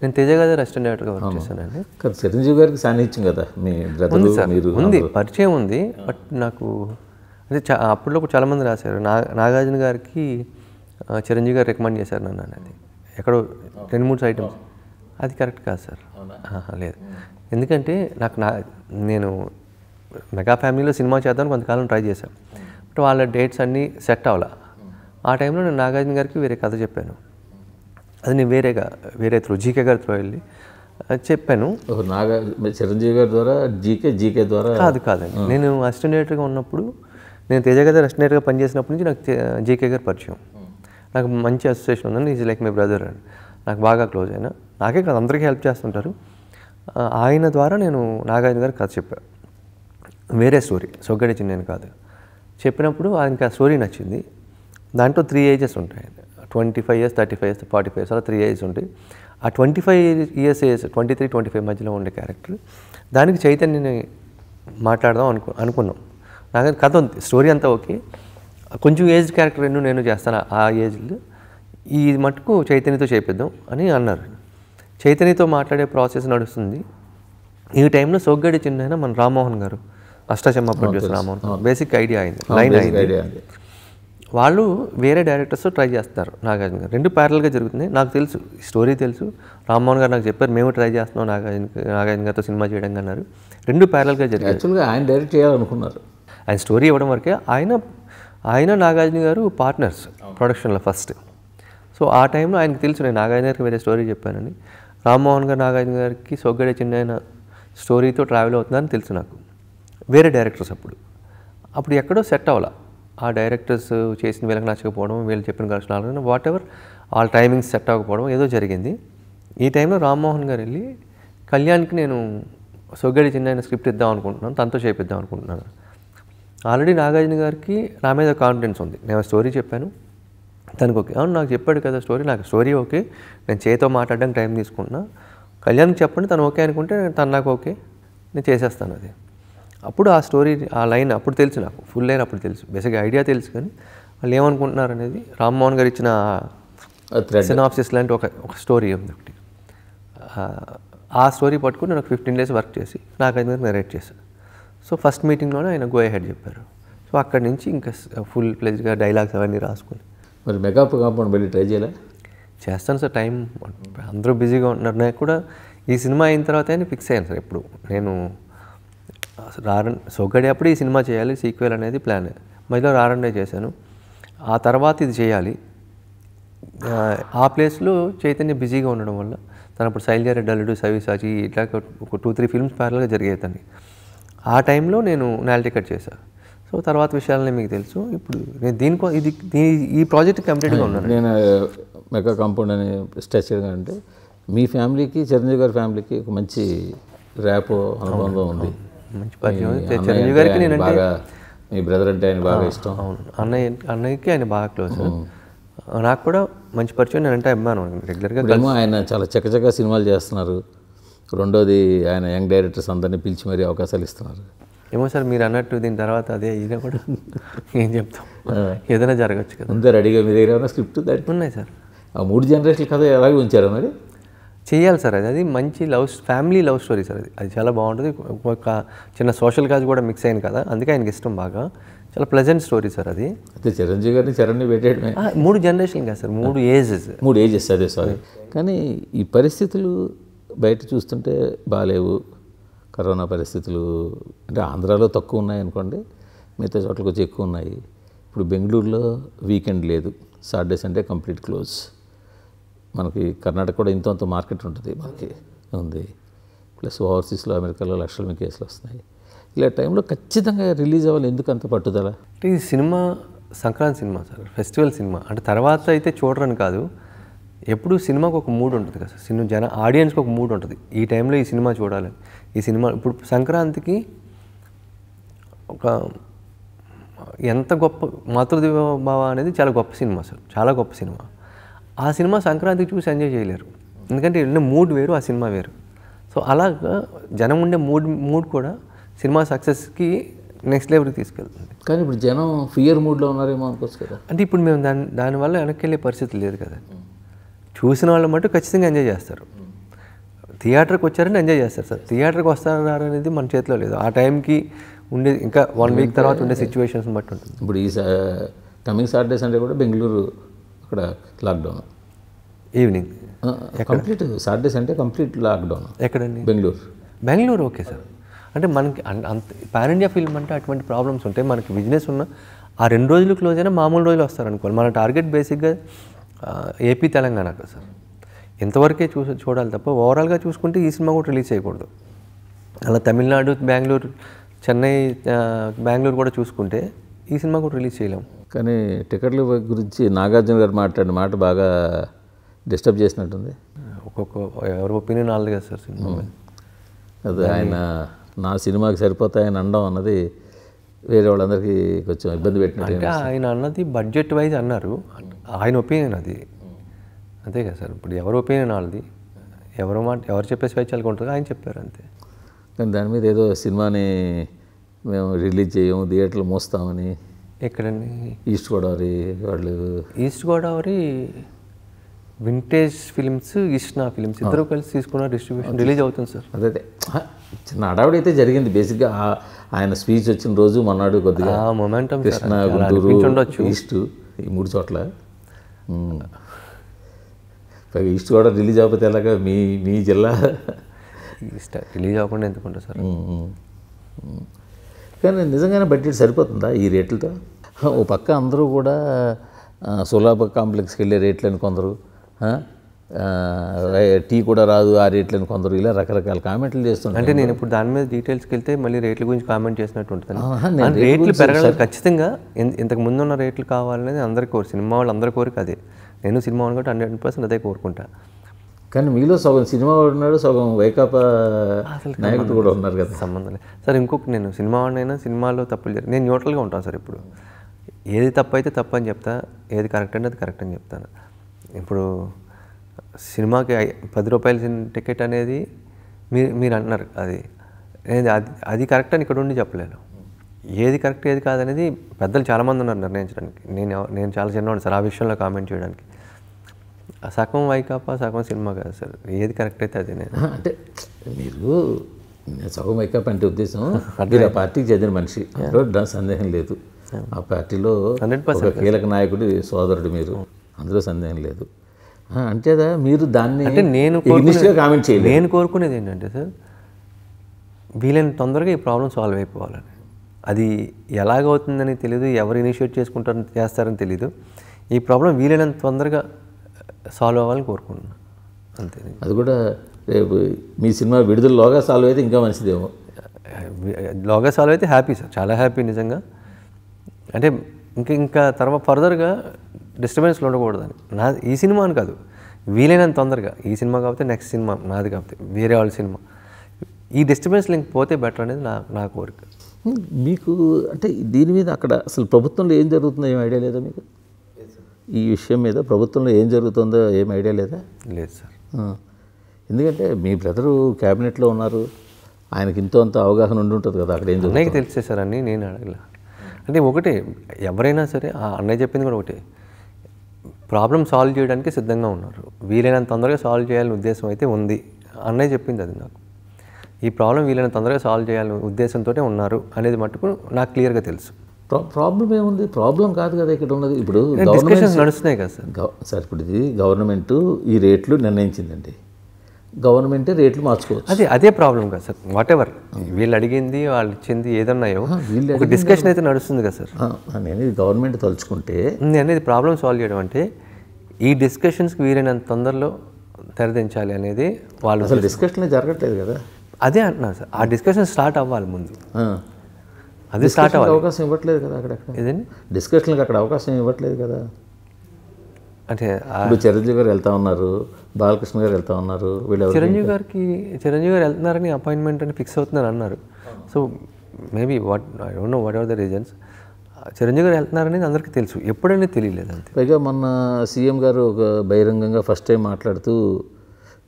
నేను తేజ గారి అసిస్టెంట్ డైరెక్టర్గా వర్క్ చేశానండి కాదు చిరంజీవి గారికి సాన్నిహిత్యం కదా మీ బ్రదరు మీరు ఉంది పరిచయం ఉంది బట్ నాకు అంటే చా అప్పట్లో చాలామంది రాశారు నా నాగార్జున గారికి చిరంజీవి గారు రికమెండ్ చేశారు నన్ను అనేది ఎక్కడో రెండు మూడు ఐటమ్స్ అది కరెక్ట్ కాదు సార్ లేదు ఎందుకంటే నాకు నా నేను మెగా ఫ్యామిలీలో సినిమా చేద్దామని కొంతకాలం ట్రై చేశాం బట్ వాళ్ళ డేట్స్ అన్నీ సెట్ అవ్వాలా ఆ టైంలో నేను నాగార్జున గారికి వేరే కథ చెప్పాను అది నేను వేరేగా వేరే త్రో జీకే గారి త్రో వెళ్ళి చెప్పాను చిరంజీవి గారి ద్వారా జీకే జీకే ద్వారా కాదు కాదండి నేను అసిస్టెంట్గా ఉన్నప్పుడు నేను తేజ గారి అసిస్టెంట్గా పనిచేసినప్పటి నుంచి నాకు జీకే గారు పరిచయం నాకు మంచి అసోసియేషన్ ఉందని ఈజ్ లైక్ మై బ్రదర్ అండి నాకు బాగా క్లోజ్ అయినా నాకే కాదు అందరికీ హెల్ప్ చేస్తుంటారు ఆయన ద్వారా నేను నాగార్జున గారికి కథ చెప్పాను వేరే స్టోరీ సొగ్గడి చిన్నని కాదు చెప్పినప్పుడు ఆయనకి ఆ స్టోరీ నచ్చింది దాంట్లో త్రీ ఏజెస్ ఉంటాయి twenty five years thirty five years forty five years అలా త్రీ ఏజెస్ ఉంటాయి ఆ twenty five years age twenty three twenty five మధ్యలో ఉండే క్యారెక్టర్ దానికి చైతన్యని మాట్లాడదాం అనుకు అనుకున్నాం నాకు కథ ఉంది స్టోరీ అంతా ఓకే కొంచెం ఏజ్ క్యారెక్టర్ ఎన్నో నేను చేస్తాను ఆ ఏజ్లో ఈ మటుకు చైతన్యతో చేపిద్దాం అని అన్నారు చైతన్యతో మాట్లాడే ప్రాసెస్ నడుస్తుంది ఈ టైంలో సోగ్గడి చిన్న మన రామ్మోహన్ గారు Ashtachamma producer Rammohan basic idea అయింది లైన్ అయింది వాళ్ళు వేరే డైరెక్టర్స్ ట్రై చేస్తారు నాగార్జున గారు రెండు ప్యారల్గా జరుగుతుంది నాకు తెలుసు స్టోరీ తెలుసు రామ్మోహన్ గారు నాకు చెప్పారు మేము ట్రై చేస్తున్నాం నాగార్జున నాగార్జున గారితో సినిమా చేయడం అన్నారు రెండు ప్యారల్గా జరిగింది ఆయన డైరెక్ట్ చేయాలనుకున్నారు ఆయన స్టోరీ ఇవ్వడం వరకే ఆయన ఆయన నాగార్జున గారు పార్ట్నర్స్ ప్రొడక్షన్లో ఫస్ట్ సో ఆ టైంలో ఆయనకు తెలుసు నేను నాగార్జున గారికి వేరే స్టోరీ చెప్పానని రామ్మోహన్ గారు నాగార్జున గారికి సొగ్గడే చిన్న స్టోరీతో ట్రావెల్ అవుతుందని తెలుసు నాకు వేరే డైరెక్టర్స్ అప్పుడు అప్పుడు ఎక్కడో సెట్ అవ్వాల ఆ డైరెక్టర్స్ చేసిన వీళ్ళకి నచ్చకపోవడం వీళ్ళు చెప్పిన కలిసిన వాట్ ఎవర్ వాళ్ళ టైమింగ్స్ సెట్ అవ్వకపోవడం ఏదో జరిగింది ఈ టైంలో రామ్మోహన్ గారు వెళ్ళి కళ్యాణ్కి నేను సొగ్గడి చిన్న స్క్రిప్ట్ ఇద్దాం అనుకుంటున్నాను తనతో చేపిద్దాం అనుకుంటున్నాను ఆల్రెడీ నాగార్జున గారికి నా మీద కాన్ఫిడెన్స్ ఉంది నేను స్టోరీ చెప్పాను తనకు ఓకే అవును నాకు చెప్పాడు కదా స్టోరీ నాకు స్టోరీ ఓకే నేను చేతో మాట్లాడడానికి టైం తీసుకుంటున్నా కళ్యాణ్కి చెప్పండి తను ఓకే అనుకుంటే తను నాకు ఓకే నేను చేసేస్తాను అది అప్పుడు ఆ స్టోరీ ఆ లైన్ అప్పుడు తెలుసు నాకు ఫుల్ లైన్ అప్పుడు తెలుసు బేసిక్గా ఐడియా తెలుసు కానీ వాళ్ళు ఏమనుకుంటున్నారు అనేది రామ్మోహన్ గారు ఇచ్చిన సినాప్సిస్ లాంటి ఒక ఒక స్టోరీ ఉంది ఒకటి ఆ స్టోరీ పట్టుకుని నేను ఫిఫ్టీన్ డేస్ వర్క్ చేసి నాకు అది మీద నెరేట్ చేశాను సో ఫస్ట్ మీటింగ్లోనే ఆయన గో హెడ్ చెప్పారు సో అక్కడి నుంచి ఇంకా ఫుల్ ప్లేజ్గా డైలాగ్స్ అవన్నీ రాసుకుని మరి మెగాప్ కాంపౌండ్ వెళ్ళి ట్రై చేయలే చేస్తాను సార్ టైం అందరూ బిజీగా ఉంటున్నారు నాకు కూడా ఈ సినిమా అయిన తర్వాత ఫిక్స్ అయ్యాను సార్ ఎప్పుడు నేను రారన్ అప్పుడు ఈ సినిమా చేయాలి సీక్వెల్ అనేది ప్లాన్ మధ్యలో రారండే చేశాను ఆ తర్వాత ఇది చేయాలి ఆ ప్లేస్లో చైతన్య బిజీగా ఉండడం వల్ల తనప్పుడు అప్పుడు శైలజ రెడ్డి అల్లుడు సవిసాచి ఇట్లా ఒక టూ త్రీ ఫిల్మ్స్ ప్యారల్గా జరిగాయి తన్ని ఆ టైంలో నేను నాల్ టికెట్ చేశాను సో తర్వాత విషయాలనే మీకు తెలుసు ఇప్పుడు నేను దీనికో ఇది దీని ఈ ప్రాజెక్ట్ కంప్లీట్గా ఉన్నాను నేను మెగా కాంపౌండ్ అనే స్ట్రక్చర్గా అంటే మీ ఫ్యామిలీకి చిరంజీవి గారి ఫ్యామిలీకి ఒక మంచి ర్యాప్ అనుబంధం ఉంది మంచి పరిచయం చిరంజీవి గారికి నేను మీ బ్రదర్ అంటే ఆయన బాగా ఇష్టం అవును అన్నయ్య అన్నయ్యకి ఆయన బాగా క్లోజ్ నాకు కూడా మంచి పరిచయం నేను అంటే అభిమానం రెగ్యులర్గా ఆయన చాలా చక్కచక్క సినిమాలు చేస్తున్నారు రెండోది ఆయన యంగ్ డైరెక్టర్స్ అందరినీ పిలిచి మరీ అవకాశాలు ఇస్తున్నారు ఏమో సార్ మీరు అన్నట్టు దీని తర్వాత అదే ఇదే కూడా ఏం చెప్తాం ఏదైనా జరగచ్చు కదా ఉందా రెడీగా మీ దగ్గర ఏమైనా స్క్రిప్ట్ దాటి ఉన్నాయి సార్ ఆ మూడు జనరేషన్ కథ ఎలాగే ఉంచారా మరి చేయాలి సార్ అది అది మంచి love family love story sir అది అది చాలా బాగుంటుంది ఒక చిన్న సోషల్ కాజ్ కూడా మిక్స్ అయింది కదా అందుకే ఆయనకి ఇష్టం బాగా చాలా ప్లెజెంట్ స్టోరీ సార్ అది అయితే చిరంజీవి గారిని చరణ్ని పెట్టేయడమే మూడు జనరేషన్ కాదు సార్ మూడు ఏజెస్ మూడు ఏజెస్ అదే సారీ కానీ ఈ పరిస్థితులు బయట చూస్తుంటే బాగాలేవు కరోనా పరిస్థితులు అంటే ఆంధ్రాలో తక్కువ ఉన్నాయి అనుకోండి మిగతా చోట్లకి వచ్చి ఎక్కువ ఉన్నాయి ఇప్పుడు బెంగళూరులో వీకెండ్ లేదు సాటర్డే సండే కంప్లీట్ క్లోజ్ మనకి కర్ణాటక కూడా ఇంత అంత మార్కెట్ ఉంటుంది మనకి ఉంది ప్లస్ ఓవర్సీస్లో అమెరికాలో లక్షల మీ కేసులు వస్తున్నాయి ఇలా టైంలో ఖచ్చితంగా రిలీజ్ అవ్వాలి ఎందుకు అంత పట్టుదల అంటే ఈ cinema Sankranti cinema sir festival cinema అంటే తర్వాత అయితే చూడరని కాదు ఎప్పుడు సినిమాకు ఒక మూడ్ ఉంటుంది కదా సినిమా జన ఆడియన్స్కి ఒక మూడ్ ఉంటుంది ఈ టైంలో ఈ సినిమా చూడాలి ఈ సినిమా ఇప్పుడు సంక్రాంతికి ఒక ఎంత గొప్ప మాతృదేవ భావ అనేది చాలా గొప్ప సినిమా సార్ చాలా గొప్ప సినిమా ఆ సినిమా సంక్రాంతికి చూసి ఎంజాయ్ చేయలేరు ఎందుకంటే ఉండే మూడ్ వేరు ఆ సినిమా వేరు సో అలాగా జనం ఉండే మూడ్ మూడ్ కూడా సినిమా సక్సెస్కి నెక్స్ట్ లెవెల్కి తీసుకెళ్తుంది కానీ ఇప్పుడు జనం ఫియర్ మూడ్లో ఉన్నారేమో అనుకోవచ్చు కదా అంటే ఇప్పుడు మేము దాని దానివల్ల వెనక్కి వెళ్ళే పరిస్థితి లేదు కదా చూసిన వాళ్ళు మటు ఖచ్చితంగా ఎంజాయ్ చేస్తారు థియేటర్కి వచ్చారని ఎంజాయ్ చేస్తారు సార్ థియేటర్కి వస్తారు అనేది మన చేతిలో లేదు ఆ టైంకి ఉండే ఇంకా వన్ వీక్ తర్వాత ఉండే సిచ్యువేషన్స్ బట్టి ఉంటుంది ఇప్పుడు ఈ కమింగ్ సాటర్డే సండే కూడా బెంగళూరు ఇక్కడ lockdown evening complete Saturday Sunday complete lockdown ఎక్కడండి బెంగళూరు బెంగళూరు ఓకే సార్ అంటే మనకి అంత పాన్ ఇండియా ఫిల్మ్ అంటే అటువంటి ప్రాబ్లమ్స్ ఉంటాయి మనకి బిజినెస్ ఉన్న ఆ రెండు రోజులు క్లోజ్ అయినా మామూలు రోజులు వస్తారు అనుకోవాలి మన టార్గెట్ బేసిక్గా ఏపీ తెలంగాణ కదా సార్ ఇంతవరకే చూసి చూడాలి తప్ప ఓవరాల్గా చూసుకుంటే ఈ సినిమా కూడా రిలీజ్ చేయకూడదు అలా తమిళనాడు బెంగళూరు చెన్నై బెంగళూరు కూడా చూసుకుంటే ఈ సినిమా కూడా రిలీజ్ చేయలేము కానీ టికెట్ల గురించి నాగార్జున గారు మాట్లాడిన మాట బాగా డిస్టర్బ్ చేసినట్టుంది ఒక్కొక్క ఎవరి ఒపీనియన్ వాళ్ళు కదా సార్ సినిమా అది ఆయన నా సినిమాకి సరిపోతాయని అనడం అన్నది వేరే వాళ్ళందరికీ కొంచెం ఇబ్బంది పెట్టినట్టు ఆయన అన్నది బడ్జెట్ వైజ్ అన్నారు ఆయన ఒపీనియన్ అది అంతే కదా సార్ ఇప్పుడు ఎవరి ఒపీనియన్ వాళ్ళది ఎవరు మాట ఎవరు చెప్పే స్వేచ్ఛలకు ఉంటుందో ఆయన చెప్పారు అంతే కానీ దాని మీద ఏదో సినిమాని మేము రిలీజ్ చేయము థియేటర్లు మోస్తామని ఎక్కడండి ఈస్ట్ గోదావరి వాళ్ళు ఈస్ట్ గోదావరి వింటేజ్ ఫిల్మ్స్ నా ఫిల్మ్స్ ఇద్దరు కలిసి తీసుకున్న డిస్ట్రిబ్యూషన్ రిలీజ్ అవుతుంది సార్ అదే చిన్న అడావిడి అయితే జరిగింది బేసిక్గా ఆయన స్పీచ్ వచ్చిన రోజు మొన్నడు కొద్దిగా మొమెంటం కృష్ణ గుంటూరు ఈస్ట్ ఈ మూడు చోట్ల ఈస్ట్ కూడా రిలీజ్ అవ్వకపోతే ఎలాగా మీ మీ జిల్లా ఈస్ట్ రిలీజ్ అవ్వకుండా ఎందుకుంటారు సార్ కానీ నిజంగానే బడ్జెట్ సరిపోతుందా ఈ రేట్లతో ఓ పక్క అందరూ కూడా సులభ కాంప్లెక్స్కి వెళ్ళే రేట్లని కొందరు టీ కూడా రాదు ఆ రేట్లని కొందరు ఇలా రకరకాల కామెంట్లు చేస్తున్నారు అంటే నేను ఇప్పుడు దాని మీద డీటెయిల్స్కి వెళ్తే మళ్ళీ రేట్ల గురించి కామెంట్ చేసినట్టు ఉంటుంది రేట్లు పెరగడం ఖచ్చితంగా ఇంతకు ముందు ఉన్న రేట్లు కావాలనేది అందరి కోరు సినిమా వాళ్ళు అందరి కోరిక అదే నేను సినిమా వాళ్ళని హండ్రెడ్ పర్సెంట్ అదే కోరుకుంటా కానీ మీలో సగం సినిమా వాడు ఉన్నాడు సగం వైకాపా నాయకుడు కూడా ఉన్నారు కదా సంబంధం లేదు సార్ ఇంకొక నేను సినిమా వాడినైనా సినిమాలో తప్పులు జరిగి నేను న్యూట్రల్గా ఉంటాను సార్ ఇప్పుడు ఏది తప్పు అయితే తప్పు అని చెప్తా ఏది కరెక్ట్ అంటే అది కరెక్ట్ అని చెప్తాను ఇప్పుడు సినిమాకి పది రూపాయల టికెట్ అనేది మీరు మీరు అంటున్నారు అది అది అది కరెక్ట్ అని ఇక్కడ ఉండి చెప్పలేను ఏది కరెక్ట్ ఏది కాదనేది పెద్దలు చాలామంది ఉన్నారు నిర్ణయించడానికి నేను నేను చాలా చిన్నవాడిని సార్ ఆ విషయంలో కామెంట్ చేయడానికి సగం వైకాపా సగం సినిమా కదా సార్ ఏది కరెక్ట్ అయితే అది నేను అంటే మీరు సగం వైకాపా అంటే ఉద్దేశం అంటే ఆ పార్టీకి చెందిన మనిషి సందేహం లేదు ఆ పార్టీలో కీలక నాయకుడు సోదరుడు మీరు hmm. అందులో సందేహం లేదు అంతేదా మీరు దాన్ని నేను కామెంట్ చేయాలి నేను కోరుకునేది ఏంటంటే సార్ వీలైన తొందరగా ఈ ప్రాబ్లం సాల్వ్ అయిపోవాలని అది ఎలాగవుతుందని తెలియదు ఎవరు ఇనిషియేట్ చేసుకుంటారని చేస్తారని తెలియదు ఈ ప్రాబ్లం వీలైనంత తొందరగా సాల్వ్ అవ్వాలని కోరుకుంటున్నాను అంతే అది కూడా రేపు మీ సినిమా విడుదల లోగా సాల్వ్ అయితే ఇంకా మంచిదేమో లోగా సాల్వ్ అయితే హ్యాపీ సార్ చాలా హ్యాపీ నిజంగా అంటే ఇంకా ఇంకా తర్వాత ఫర్దర్గా డిస్టర్బెన్స్లు అని నా ఈ సినిమా అని కాదు వీలైనంత తొందరగా ఈ సినిమా కాకపోతే నెక్స్ట్ సినిమా నాది కాకపోతే వేరే వాళ్ళ సినిమా ఈ డిస్టర్బెన్స్ లింక్ పోతే బెటర్ అనేది నా నా కోరిక మీకు అంటే దీని మీద అక్కడ అసలు ప్రభుత్వంలో ఏం జరుగుతుందో ఏం ఐడియా లేదా మీకు ఈ విషయం మీద ప్రభుత్వంలో ఏం జరుగుతుందో ఏం ఐడియా లేదా లేదు సార్ ఎందుకంటే మీ బ్రదరు క్యాబినెట్లో ఉన్నారు ఆయనకి ఇంతో అంత అవగాహన ఉండి ఉంటుంది కదా అక్కడ ఏం అన్నయ్యకి తెలిసే సార్ అన్నీ నేను అడగల అంటే ఒకటి ఎవరైనా సరే ఆ అన్నయ్య చెప్పింది కూడా ఒకటి ప్రాబ్లం సాల్వ్ చేయడానికి సిద్ధంగా ఉన్నారు వీలైనంత తొందరగా సాల్వ్ చేయాలని ఉద్దేశం అయితే ఉంది అన్నయ్య చెప్పింది అది నాకు ఈ ప్రాబ్లం వీలైనంత తొందరగా సాల్వ్ చేయాలని ఉద్దేశంతో ఉన్నారు అనేది మటుకు నాకు క్లియర్గా తెలుసు ప్రాబ్లం ఏముంది ప్రాబ్లం కాదు కదా ఇక్కడ ఉన్నది ఇప్పుడు గవర్నమెంట్ నడుస్తున్నాయి కదా సార్ ఇప్పుడు ఇది గవర్నమెంట్ ఈ రేట్లు నిర్ణయించిందండి గవర్నమెంటే రేట్లు మార్చుకోవచ్చు అదే అదే ప్రాబ్లం కదా సార్ వాట్ ఎవర్ వీళ్ళు అడిగింది వాళ్ళు ఇచ్చింది ఏదన్నాయో వీళ్ళు డిస్కషన్ అయితే నడుస్తుంది కదా సార్ నేను ఇది గవర్నమెంట్ తలుచుకుంటే నేను అనేది ప్రాబ్లం సాల్వ్ చేయడం అంటే ఈ డిస్కషన్స్కి వీరైనంత తొందరలో తెరదించాలి అనేది వాళ్ళు అసలు డిస్కషన్ జరగట్లేదు కదా అదే అంటున్నారు సార్ ఆ డిస్కషన్ స్టార్ట్ అవ్వాలి ముందు అది స్టార్ట్ అవ్వాలి అవకాశం ఇవ్వట్లేదు కదా అక్కడ ఏదండి డిస్కషన్కి అక్కడ అవకాశం ఇవ్వట్లేదు కదా అంటే ఇప్పుడు చిరంజీవి గారు వెళ్తా ఉన్నారు బాలకృష్ణ గారు వెళ్తా ఉన్నారు వీళ్ళు చిరంజీవి గారికి చిరంజీవి గారు వెళ్తున్నారని అపాయింట్మెంట్ అని ఫిక్స్ అవుతున్నారు అన్నారు so maybe what I don't know what are the reasons Chiranjeevi garu వెళ్తున్నారనేది అందరికీ తెలుసు ఎప్పుడైనా తెలియలేదు అంతే పైగా మొన్న సీఎం గారు ఒక బహిరంగంగా ఫస్ట్ టైం మాట్లాడుతూ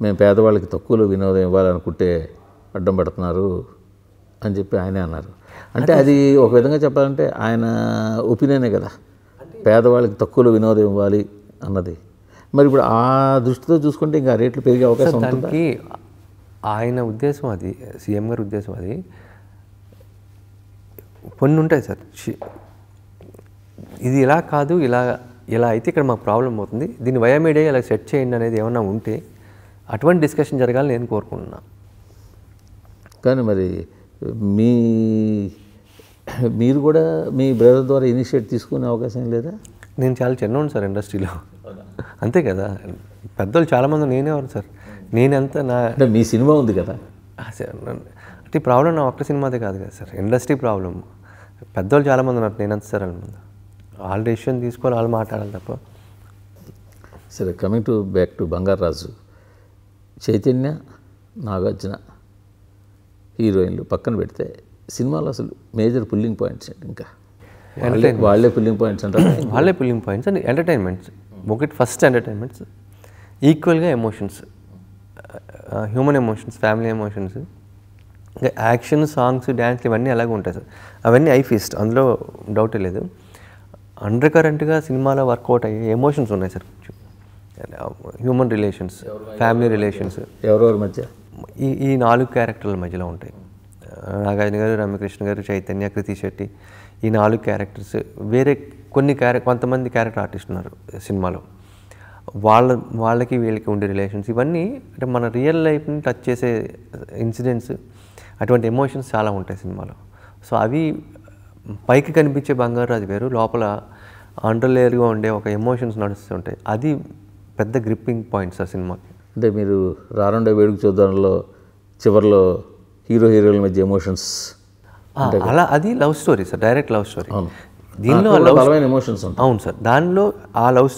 మేము పేదవాళ్ళకి తక్కువలో వినోదం ఇవ్వాలనుకుంటే అడ్డం పడుతున్నారు అని చెప్పి ఆయనే అన్నారు అంటే అది ఒక విధంగా చెప్పాలంటే ఆయన ఒపీనియనే కదా పేదవాళ్ళకి తక్కువలో వినోదం ఇవ్వాలి అన్నది మరి ఇప్పుడు ఆ దృష్టితో చూసుకుంటే ఇంకా రేట్లు పెరిగే అవకాశం ఉంటుంది ఆయన ఉద్దేశం అది సీఎం గారి ఉద్దేశం అది కొన్ని ఉంటాయి సార్ ఇది ఇలా కాదు ఇలా ఇలా అయితే ఇక్కడ మాకు ప్రాబ్లం అవుతుంది దీన్ని వయమేడే ఇలా సెట్ చేయండి అనేది ఏమన్నా ఉంటే అటువంటి డిస్కషన్ జరగాలని నేను కోరుకుంటున్నాను కానీ మరి మీ మీరు కూడా మీ బ్రదర్ ద్వారా ఇనిషియేట్ తీసుకునే అవకాశం లేదా నేను చాలా చిన్నవాడు సార్ ఇండస్ట్రీలో అంతే కదా పెద్దలు చాలామంది నేనే వాడు సార్ నేనెంత నా అంటే మీ సినిమా ఉంది కదా అంటే ప్రాబ్లం నా ఒక్క సినిమాదే కాదు కదా సార్ ఇండస్ట్రీ ప్రాబ్లం పెద్దవాళ్ళు చాలామంది ఉన్నారు నేనంత సార్ వాళ్ళ ముందు వాళ్ళ డెసిషన్ తీసుకోవాలి వాళ్ళు మాట్లాడాలి తప్ప సరే కమింగ్ టు బ్యాక్ టు బంగారు రాజు చైతన్య నాగార్జున హీరోయిన్లు పక్కన పెడితే సినిమాలో అసలు మేజర్ పుల్లింగ్ పాయింట్స్ ఇంకా వాళ్ళే పుల్లింగ్ పాయింట్స్ అంటారు వాళ్ళే పుల్లింగ్ పాయింట్స్ అండ్ ఎంటర్టైన్మెంట్స్ ఒకటి ఫస్ట్ ఎంటర్టైన్మెంట్స్ ఈక్వల్గా emotions human emotions family emotions ఇంకా యాక్షన్ సాంగ్స్ డ్యాన్స్ ఇవన్నీ అలాగే ఉంటాయి సార్ అవన్నీ ఐ ఫీస్ట్ అందులో డౌటే లేదు అండర్ కరెంట్గా సినిమాలో వర్కౌట్ అయ్యే ఎమోషన్స్ ఉన్నాయి సార్ కొంచెం హ్యూమన్ రిలేషన్స్ ఫ్యామిలీ రిలేషన్స్ ఎవరెవరి మధ్య ఈ ఈ నాలుగు క్యారెక్టర్ల మధ్యలో ఉంటాయి uh, నాగార్జున గారు రామకృష్ణ గారు చైతన్య కృతి శెట్టి ఈ నాలుగు క్యారెక్టర్స్ వేరే కొన్ని క్యారెక్ కొంతమంది క్యారెక్టర్ ఆర్టిస్ట్ ఉన్నారు సినిమాలో వాళ్ళ వాళ్ళకి వీళ్ళకి ఉండే రిలేషన్స్ ఇవన్నీ అంటే మన రియల్ లైఫ్ని టచ్ చేసే ఇన్సిడెంట్స్ అటువంటి ఎమోషన్స్ చాలా ఉంటాయి సినిమాలో సో అవి పైకి కనిపించే బంగారు రాజు వేరు లోపల అండర్లేయర్గా ఉండే ఒక ఎమోషన్స్ నడుస్తుంటాయి అది పెద్ద గ్రిప్పింగ్ పాయింట్స్ ఆ సినిమాకి అంటే మీరు రానుండే వేడుక చూద్దాంలో చివరిలో హీరో హీరోయిన్ మధ్య ఎమోషన్స్ అలా అది love story sir direct love story దీనిలో ఎమోషన్స్ అవును సార్ దానిలో ఆ లవ్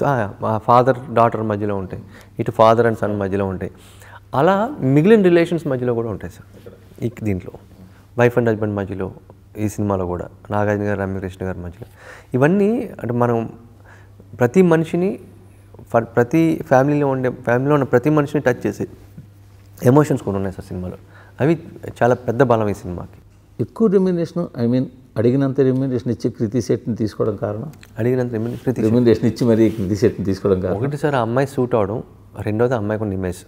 ఫాదర్ డాటర్ మధ్యలో ఉంటాయి ఇటు ఫాదర్ అండ్ సన్ మధ్యలో ఉంటాయి అలా మిగిలిన రిలేషన్స్ మధ్యలో కూడా ఉంటాయి సార్ దీంట్లో వైఫ్ అండ్ హస్బెండ్ మధ్యలో ఈ సినిమాలో కూడా నాగార్జున గారు రమ్యకృష్ణ గారి మధ్యలో ఇవన్నీ అంటే మనం ప్రతి మనిషిని ఫర్ ప్రతి ఫ్యామిలీలో ఉండే ఫ్యామిలీలో ఉన్న ప్రతి మనిషిని టచ్ చేసే ఎమోషన్స్ కూడా ఉన్నాయి సార్ సినిమాలో అవి చాలా పెద్ద బలం ఈ సినిమాకి ఎక్కువ రెమ్యునేషన్ ఐ మీన్ అడిగినంత రెమ్యునేషన్ ఇచ్చి కృతి సెట్ని తీసుకోవడం కారణం అడిగినంత కృతి రెమ్యునేషన్ ఇచ్చి మరి కృతి సెట్ని తీసుకోవడం కారణం ఒకటి సార్ ఆ అమ్మాయి సూట్ అవడం రెండోది అమ్మాయి కొన్ని ఇమేజ్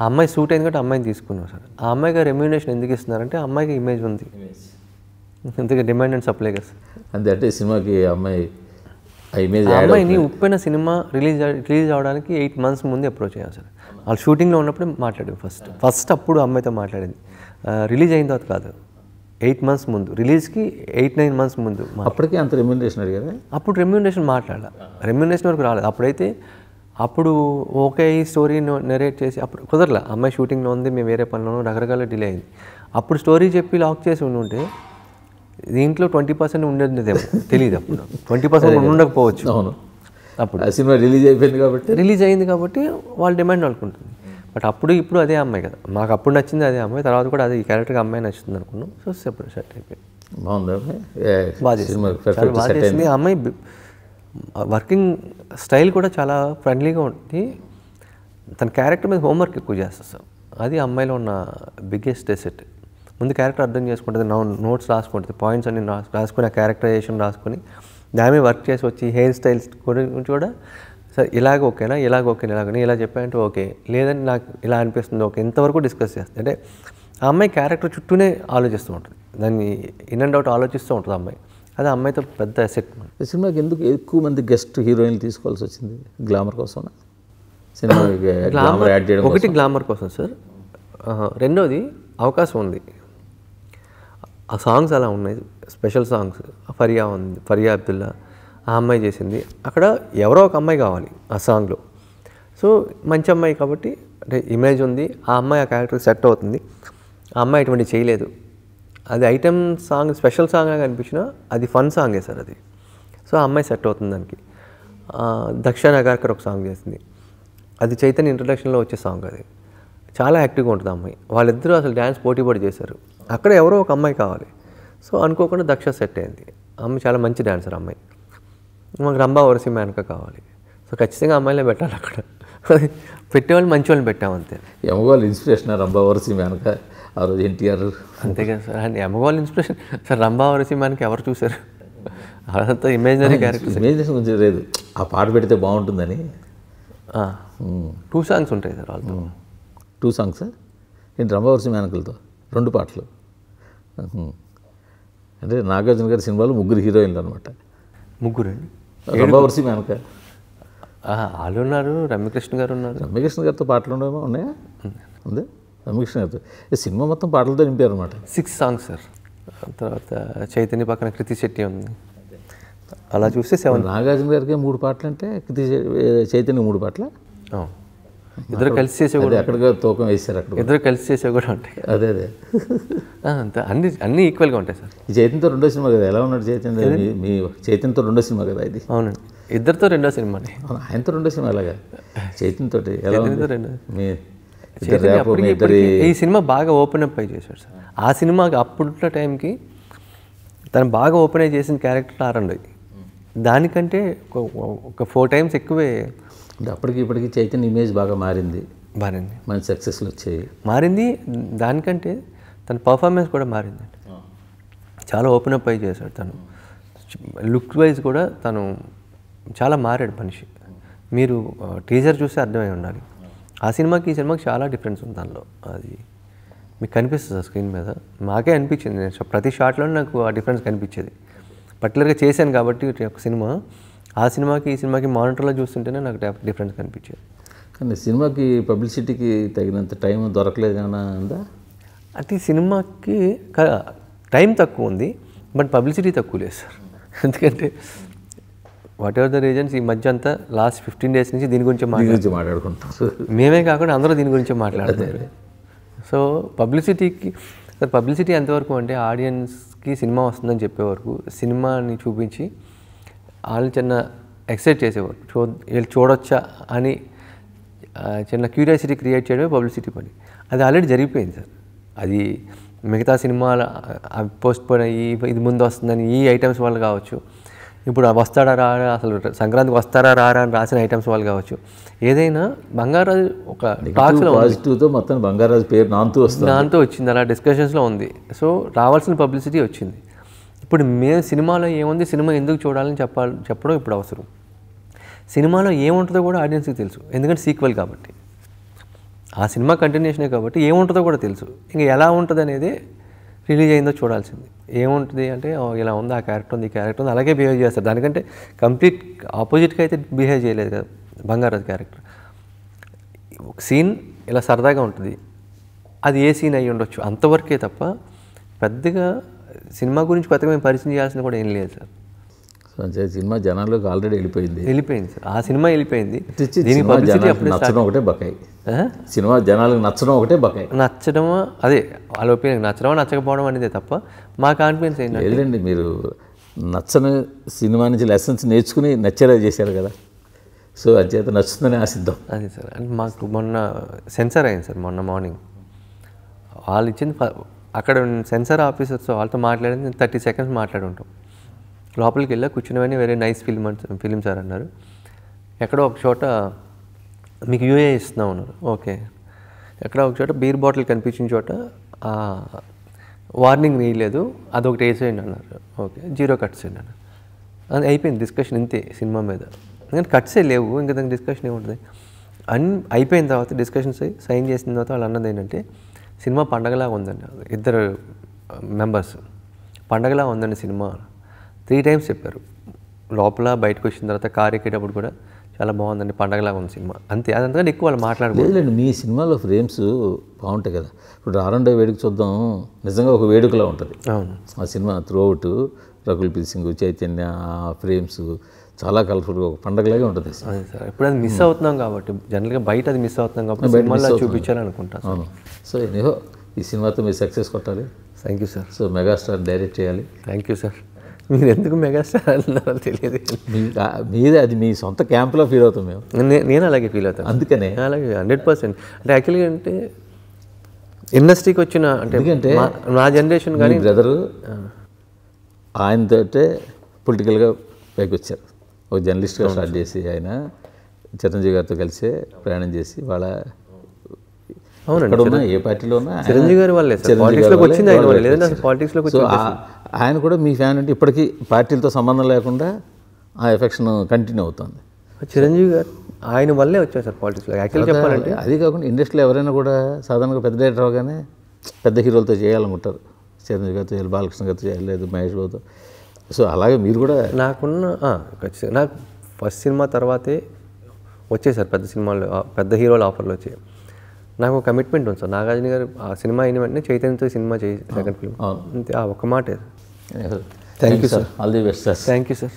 ఆ అమ్మాయి సూట్ అయింది కాబట్టి అమ్మాయిని తీసుకున్నాం సార్ ఆ అమ్మాయిగా రెమ్యునేషన్ ఎందుకు ఇస్తున్నారంటే అమ్మాయికి ఇమేజ్ ఉంది అందుకే డిమాండ్ అండ్ సప్లై కదా సార్ అంటే సినిమాకి అమ్మాయి అమ్మాయిని ఉప్పైన సినిమా రిలీజ్ రిలీజ్ అవడానికి ఎయిట్ మంత్స్ ముందే అప్రోచ్ అయ్యాం సార్ వాళ్ళు షూటింగ్లో ఉన్నప్పుడే మాట్లాడాం ఫస్ట్ ఫస్ట్ అప్పుడు అమ్మాయితో మాట్లాడింది రిలీజ్ అయిన తర్వాత కాదు ఎయిట్ మంత్స్ ముందు రిలీజ్కి ఎయిట్ నైన్ మంత్స్ ముందు అప్పటికే అంత రెమ్యూనరేషన్ అడిగారు అప్పుడు రెమ్యూనరేషన్ మాట్లాడాలి రెమ్యూనరేషన్ వరకు రాలేదు అప్పుడైతే అప్పుడు ఓకే ఈ స్టోరీ నెరేట్ చేసి అప్పుడు కుదరలా అమ్మాయి షూటింగ్లో ఉంది మేము వేరే పనిలోనూ రకరకాల డిలే అయింది అప్పుడు స్టోరీ చెప్పి లాక్ చేసి ఉండుంటే దీంట్లో ట్వంటీ పర్సెంట్ ఉండేదేమో తెలియదు అప్పుడు ట్వంటీ పర్సెంట్ ఉండకపోవచ్చు అవును అప్పుడు ఆ సినిమా రిలీజ్ అయిపోయింది కాబట్టి రిలీజ్ అయింది కాబట్టి వాళ్ళు డిమాండ్ అనుకుంటుంది బట్ అప్పుడు ఇప్పుడు అదే అమ్మాయి కదా మాకు అప్పుడు నచ్చింది అదే అమ్మాయి తర్వాత కూడా అదే క్యారెక్టర్గా అమ్మాయి నచ్చుతుంది అనుకున్నాం సో సెపరేట్ సెట్ అయిపోయింది బాగుంది అమ్మాయి వర్కింగ్ స్టైల్ కూడా చాలా ఫ్రెండ్లీగా ఉంటుంది తన క్యారెక్టర్ మీద హోంవర్క్ ఎక్కువ చేస్తాం అది అమ్మాయిలో ఉన్న బిగ్గెస్ట్ ఎసెట్ ముందు క్యారెక్టర్ అర్థం చేసుకుంటుంది నా నోట్స్ రాసుకుంటుంది పాయింట్స్ అన్ని రాసుకుని ఆ క్యారెక్టరైజేషన్ రాసుకుని దాని వర్క్ చేసి వచ్చి హెయిర్ స్టైల్స్ గురించి కూడా సార్ ఇలాగ ఓకేనా ఇలాగ ఓకేనా ఇలాగనే ఇలా చెప్పాయంటే ఓకే లేదని నాకు ఇలా అనిపిస్తుంది ఓకే ఇంతవరకు డిస్కస్ చేస్తుంది అంటే ఆ అమ్మాయి క్యారెక్టర్ చుట్టూనే ఆలోచిస్తూ ఉంటుంది దాన్ని ఇన్ అండ్ అవుట్ ఆలోచిస్తూ ఉంటుంది అమ్మాయి అది అమ్మాయితో పెద్ద అసెట్మెంట్ సినిమాకి ఎందుకు ఎక్కువ మంది గెస్ట్ హీరోయిన్లు తీసుకోవాల్సి వచ్చింది గ్లామర్ కోసం సినిమా ఒకటి గ్లామర్ కోసం సార్ రెండోది అవకాశం ఉంది ఆ సాంగ్స్ అలా ఉన్నాయి స్పెషల్ సాంగ్స్ ఫరియా ఉంది ఫరియా అబ్దుల్లా ఆ అమ్మాయి చేసింది అక్కడ ఎవరో ఒక అమ్మాయి కావాలి ఆ సాంగ్లో సో మంచి అమ్మాయి కాబట్టి అంటే ఇమేజ్ ఉంది ఆ అమ్మాయి ఆ క్యారెక్టర్ సెట్ అవుతుంది ఆ అమ్మాయి ఇటువంటి చేయలేదు అది ఐటెం సాంగ్ స్పెషల్ సాంగ్ కనిపించినా అది ఫన్ సాంగే సార్ అది సో ఆ అమ్మాయి సెట్ అవుతుంది దానికి దక్షిణ అగార్కర్ ఒక సాంగ్ చేసింది అది చైతన్య ఇంట్రడక్షన్లో వచ్చే సాంగ్ అది చాలా యాక్టివ్గా ఉంటుంది అమ్మాయి వాళ్ళిద్దరూ అసలు డ్యాన్స్ పోటీ పోటీ చేశారు అక్కడ ఎవరో ఒక అమ్మాయి కావాలి సో అనుకోకుండా దక్ష సెట్ అయింది అమ్మాయి చాలా మంచి డాన్సర్ అమ్మాయి మాకు రంభా వరసి మేనక కావాలి సో ఖచ్చితంగా అమ్మాయిలే పెట్టాలి అక్కడ పెట్టేవాళ్ళు మంచి వాళ్ళని పెట్టామంతే ఎమగోళ్ళు ఇన్స్పిరేషన్ వరసి మేనక ఆ రోజు ఎన్టీఆర్ అంతే కదా సార్ అండ్ ఎమగోళ్ళు ఇన్స్పిరేషన్ సార్ వరసి మేనక ఎవరు చూశారు అదంతా ఇమేజినరీ క్యారెక్టర్ ఇమేజినేషన్ కొంచెం లేదు ఆ పాట పెడితే బాగుంటుందని టూ సాంగ్స్ ఉంటాయి సార్ వాళ్ళతో టూ సాంగ్స్ ఏంటి వరసి మేనకలతో రెండు పాటలు అంటే నాగార్జున గారి సినిమాలు ముగ్గురు హీరోయిన్లు అనమాట ముగ్గురు రమావర్సి మేనక వాళ్ళు ఉన్నారు రమ్యకృష్ణ గారు ఉన్నారు రమ్యకృష్ణ గారితో పాటలు ఉండేమో ఉన్నాయా ఉంది రమ్యకృష్ణ గారితో సినిమా మొత్తం పాటలతో నింపారు అనమాట సిక్స్ సాంగ్స్ సార్ తర్వాత చైతన్య పక్కన కృతి శెట్టి ఉంది అలా చూస్తే సెవెన్ నాగార్జున గారికి మూడు పాటలు అంటే కృతి చైతన్య మూడు పాటలు ఇద్దరు కలిసి చేసే కూడా అక్కడ తూకం వేసారు అక్కడ ఇద్దరు కలిసి చేసే కూడా ఉంటాయి అదే అదే అంత అన్ని అన్ని ఈక్వల్గా ఉంటాయి సార్ ఈ చైతన్యతో రెండో సినిమా కదా ఎలా ఉన్నాడు చైతన్య మీ చైతన్యతో రెండో సినిమా కదా ఇది అవునండి ఇద్దరితో రెండో సినిమా ఆయనతో రెండో సినిమా అలాగా చైతన్యతో ఎలా ఈ సినిమా బాగా ఓపెన్ అప్ అయి చేశాడు సార్ ఆ సినిమాకి అప్పుడున్న టైంకి తను బాగా ఓపెన్ అయి చేసిన క్యారెక్టర్ ఆరండి దానికంటే ఒక ఫోర్ టైమ్స్ ఎక్కువే అంటే అప్పటికి ఇప్పటికి చైతన్య ఇమేజ్ బాగా మారింది మారింది మన సక్సెస్లు వచ్చాయి మారింది దానికంటే తన పర్ఫార్మెన్స్ కూడా మారిందండి చాలా ఓపెన్ అప్ అయి చేశాడు తను లుక్ వైజ్ కూడా తను చాలా మారాడు మనిషి మీరు టీజర్ చూస్తే అర్థమై ఉండాలి ఆ సినిమాకి ఈ సినిమాకి చాలా డిఫరెన్స్ ఉంది దానిలో అది మీకు కనిపిస్తుంది స్క్రీన్ మీద మాకే అనిపించింది నేను ప్రతి షాట్లో నాకు ఆ డిఫరెన్స్ కనిపించేది పర్టికులర్గా చేశాను కాబట్టి ఒక సినిమా ఆ సినిమాకి ఈ సినిమాకి మానిటర్లో చూస్తుంటేనే నాకు డిఫరెన్స్ కనిపించేది కానీ సినిమాకి పబ్లిసిటీకి తగినంత టైం దొరకలేదు అందా అంటే సినిమాకి టైం తక్కువ ఉంది బట్ పబ్లిసిటీ తక్కువ లేదు సార్ ఎందుకంటే వాట్ ఎవర్ ద రీజన్స్ ఈ మధ్య అంతా లాస్ట్ ఫిఫ్టీన్ డేస్ నుంచి దీని గురించి గురించి మాట్లాడుకుంటాం మేమే కాకుండా అందరూ దీని గురించే మాట్లాడతారు సో పబ్లిసిటీకి సార్ పబ్లిసిటీ ఎంతవరకు అంటే ఆడియన్స్కి సినిమా వస్తుందని చెప్పేవరకు సినిమాని చూపించి వాళ్ళని చిన్న ఎక్సైట్ చేసేవారు చూ వీళ్ళు చూడొచ్చా అని చిన్న క్యూరియాసిటీ క్రియేట్ చేయడమే పబ్లిసిటీ పని అది ఆల్రెడీ జరిగిపోయింది సార్ అది మిగతా సినిమాలు పోస్ట్ పోయిన ఈ ఇది ముందు వస్తుందని ఈ ఐటమ్స్ వాళ్ళు కావచ్చు ఇప్పుడు వస్తాడా రారా అసలు సంక్రాంతికి వస్తారా రారా అని రాసిన ఐటమ్స్ వాళ్ళు కావచ్చు ఏదైనా బంగారాజు ఒక పాజిటివ్తో మొత్తం బంగారాజు పేరు నాంతూ వస్తుంది నాంతూ వచ్చింది అలా డిస్కషన్స్లో ఉంది సో రావాల్సిన పబ్లిసిటీ వచ్చింది ఇప్పుడు మేము సినిమాలో ఏముంది సినిమా ఎందుకు చూడాలని చెప్పాలి చెప్పడం ఇప్పుడు అవసరం సినిమాలో ఏముంటుందో కూడా ఆడియన్స్కి తెలుసు ఎందుకంటే సీక్వెల్ కాబట్టి ఆ సినిమా కంటిన్యూషనే కాబట్టి ఏముంటుందో కూడా తెలుసు ఇంకా ఎలా ఉంటుంది అనేది రిలీజ్ అయిందో చూడాల్సింది ఏముంటుంది అంటే ఇలా ఉంది ఆ క్యారెక్టర్ ఉంది ఈ క్యారెక్టర్ ఉంది అలాగే బిహేవ్ చేస్తారు దానికంటే కంప్లీట్ ఆపోజిట్గా అయితే బిహేవ్ చేయలేదు కదా బంగారాజు క్యారెక్టర్ ఒక సీన్ ఇలా సరదాగా ఉంటుంది అది ఏ సీన్ అయ్యి ఉండొచ్చు అంతవరకే తప్ప పెద్దగా సినిమా గురించి కొత్తగా మేము పరిచయం చేయాల్సిన కూడా ఏం లేదు సార్ సినిమా జనాల్లోకి ఆల్రెడీ వెళ్ళిపోయింది వెళ్ళిపోయింది సార్ ఆ సినిమా వెళ్ళిపోయింది నచ్చడం ఒకటే బకాయి సినిమా జనాలకు నచ్చడం ఒకటే బకాయి నచ్చడం అదే వాళ్ళ ఒపీనియన్ నచ్చడం నచ్చకపోవడం అనేది తప్ప మా కాన్ఫిడెన్స్ ఏంటి లేదండి మీరు నచ్చని సినిమా నుంచి లెసన్స్ నేర్చుకుని నచ్చేలా చేశారు కదా సో చేత నచ్చుతుందని ఆశిద్దాం అదే సార్ అంటే మాకు మొన్న సెన్సర్ అయింది సార్ మొన్న మార్నింగ్ వాళ్ళు ఇచ్చింది అక్కడ సెన్సార్ ఆఫీసర్స్ వాళ్ళతో మాట్లాడింది థర్టీ సెకండ్స్ మాట్లాడుంటాం లోపలికి వెళ్ళా కూర్చున్నవని very nice film film sir అన్నారు ఎక్కడో ఒక చోట మీకు యూఏ ఇస్తున్నాం అన్నారు ఓకే ఎక్కడ ఒక చోట బీర్ బాటిల్ కనిపించిన చోట వార్నింగ్ వేయలేదు అదొకటి వేసేయండి అన్నారు ఓకే జీరో కట్స్ అన్నారు అది అయిపోయింది డిస్కషన్ ఇంతే సినిమా మీద ఎందుకంటే కట్సే లేవు ఇంకా దానికి డిస్కషన్ ఏముంటుంది అన్ అయిపోయిన తర్వాత డిస్కషన్స్ సైన్ చేసిన తర్వాత వాళ్ళు అన్నది ఏంటంటే సినిమా పండగలాగా ఉందండి ఇద్దరు మెంబర్స్ పండగలా ఉందండి సినిమా త్రీ టైమ్స్ చెప్పారు లోపల బయటకు వచ్చిన తర్వాత కార్ ఎక్కేటప్పుడు కూడా చాలా బాగుందండి పండగలాగా ఉంది సినిమా అంతే అదంతకంటే ఎక్కువ వాళ్ళు మాట్లాడలేదు మీ సినిమాలో ఫ్రేమ్స్ బాగుంటాయి కదా ఇప్పుడు ఆరండో వేడుక చూద్దాం నిజంగా ఒక వేడుకలా ఉంటుంది అవును ఆ cinema through Rakul Preet Singh Chaitanya frames చాలా కలర్ఫుల్గా ఒక పండగలాగే ఉంటుంది సార్ ఇప్పుడు అది మిస్ అవుతున్నాం కాబట్టి జనరల్గా బయట అది మిస్ అవుతున్నాం కాబట్టి మళ్ళీ చూపించాలని అనుకుంటాను అవును సో నేను ఈ సినిమాతో మీరు సక్సెస్ కొట్టాలి thank you sir so megastar direct చేయాలి థ్యాంక్ యూ సార్ మీరు ఎందుకు మెగాస్టార్ అన్నారో తెలియదు మీదే అది మీ సొంత క్యాంప్లో ఫీల్ అవుతాం మేము నేను అలాగే ఫీల్ అవుతాను అందుకనే అలాగే హండ్రెడ్ పర్సెంట్ అంటే యాక్చువల్గా అంటే ఇండస్ట్రీకి వచ్చిన అంటే ఎందుకంటే నా జనరేషన్ కానీ బ్రదరు ఆయనతో పొలిటికల్గా పైకి వచ్చారు ఒక జర్నలిస్ట్గా స్టార్ట్ చేసి ఆయన చిరంజీవి గారితో కలిసే ప్రయాణం చేసి వాళ్ళ అవునండి ఏ పార్టీలోనా చిరంజీవి గారు వాళ్ళే పాలిటిక్స్లోకి ఆయన కూడా మీ ఫ్యాన్ అంటే ఇప్పటికీ పార్టీలతో సంబంధం లేకుండా ఆ ఎఫెక్షన్ కంటిన్యూ అవుతుంది చిరంజీవి గారు ఆయన వల్లే వచ్చాయి సార్ పాలిటిక్స్లో యాక్చువల్గా చెప్పాలంటే అది కాకుండా ఇండస్ట్రీలో ఎవరైనా కూడా సాధారణంగా పెద్ద డైరెక్టర్ అవగానే పెద్ద హీరోలతో చేయాలనుకుంటారు చిరంజీవి గారితో చేయాలి బాలకృష్ణ గారితో చేయాలి లేదు మహేష్ బాబుతో సో అలాగే మీరు కూడా నాకున్న ఖచ్చితంగా నాకు ఫస్ట్ సినిమా తర్వాతే వచ్చేసారు పెద్ద సినిమాలు పెద్ద హీరోలు ఆఫర్లు వచ్చాయి నాకు ఒక కమిట్మెంట్ ఉంది సార్ నాగార్జున గారు ఆ సినిమా అయిన వెంటనే చైతన్యతో సినిమా చేయి సెకండ్ ఫిల్మ్ అంతే ఆ ఒక్క మాటే thank you sir all the best sir thank you sir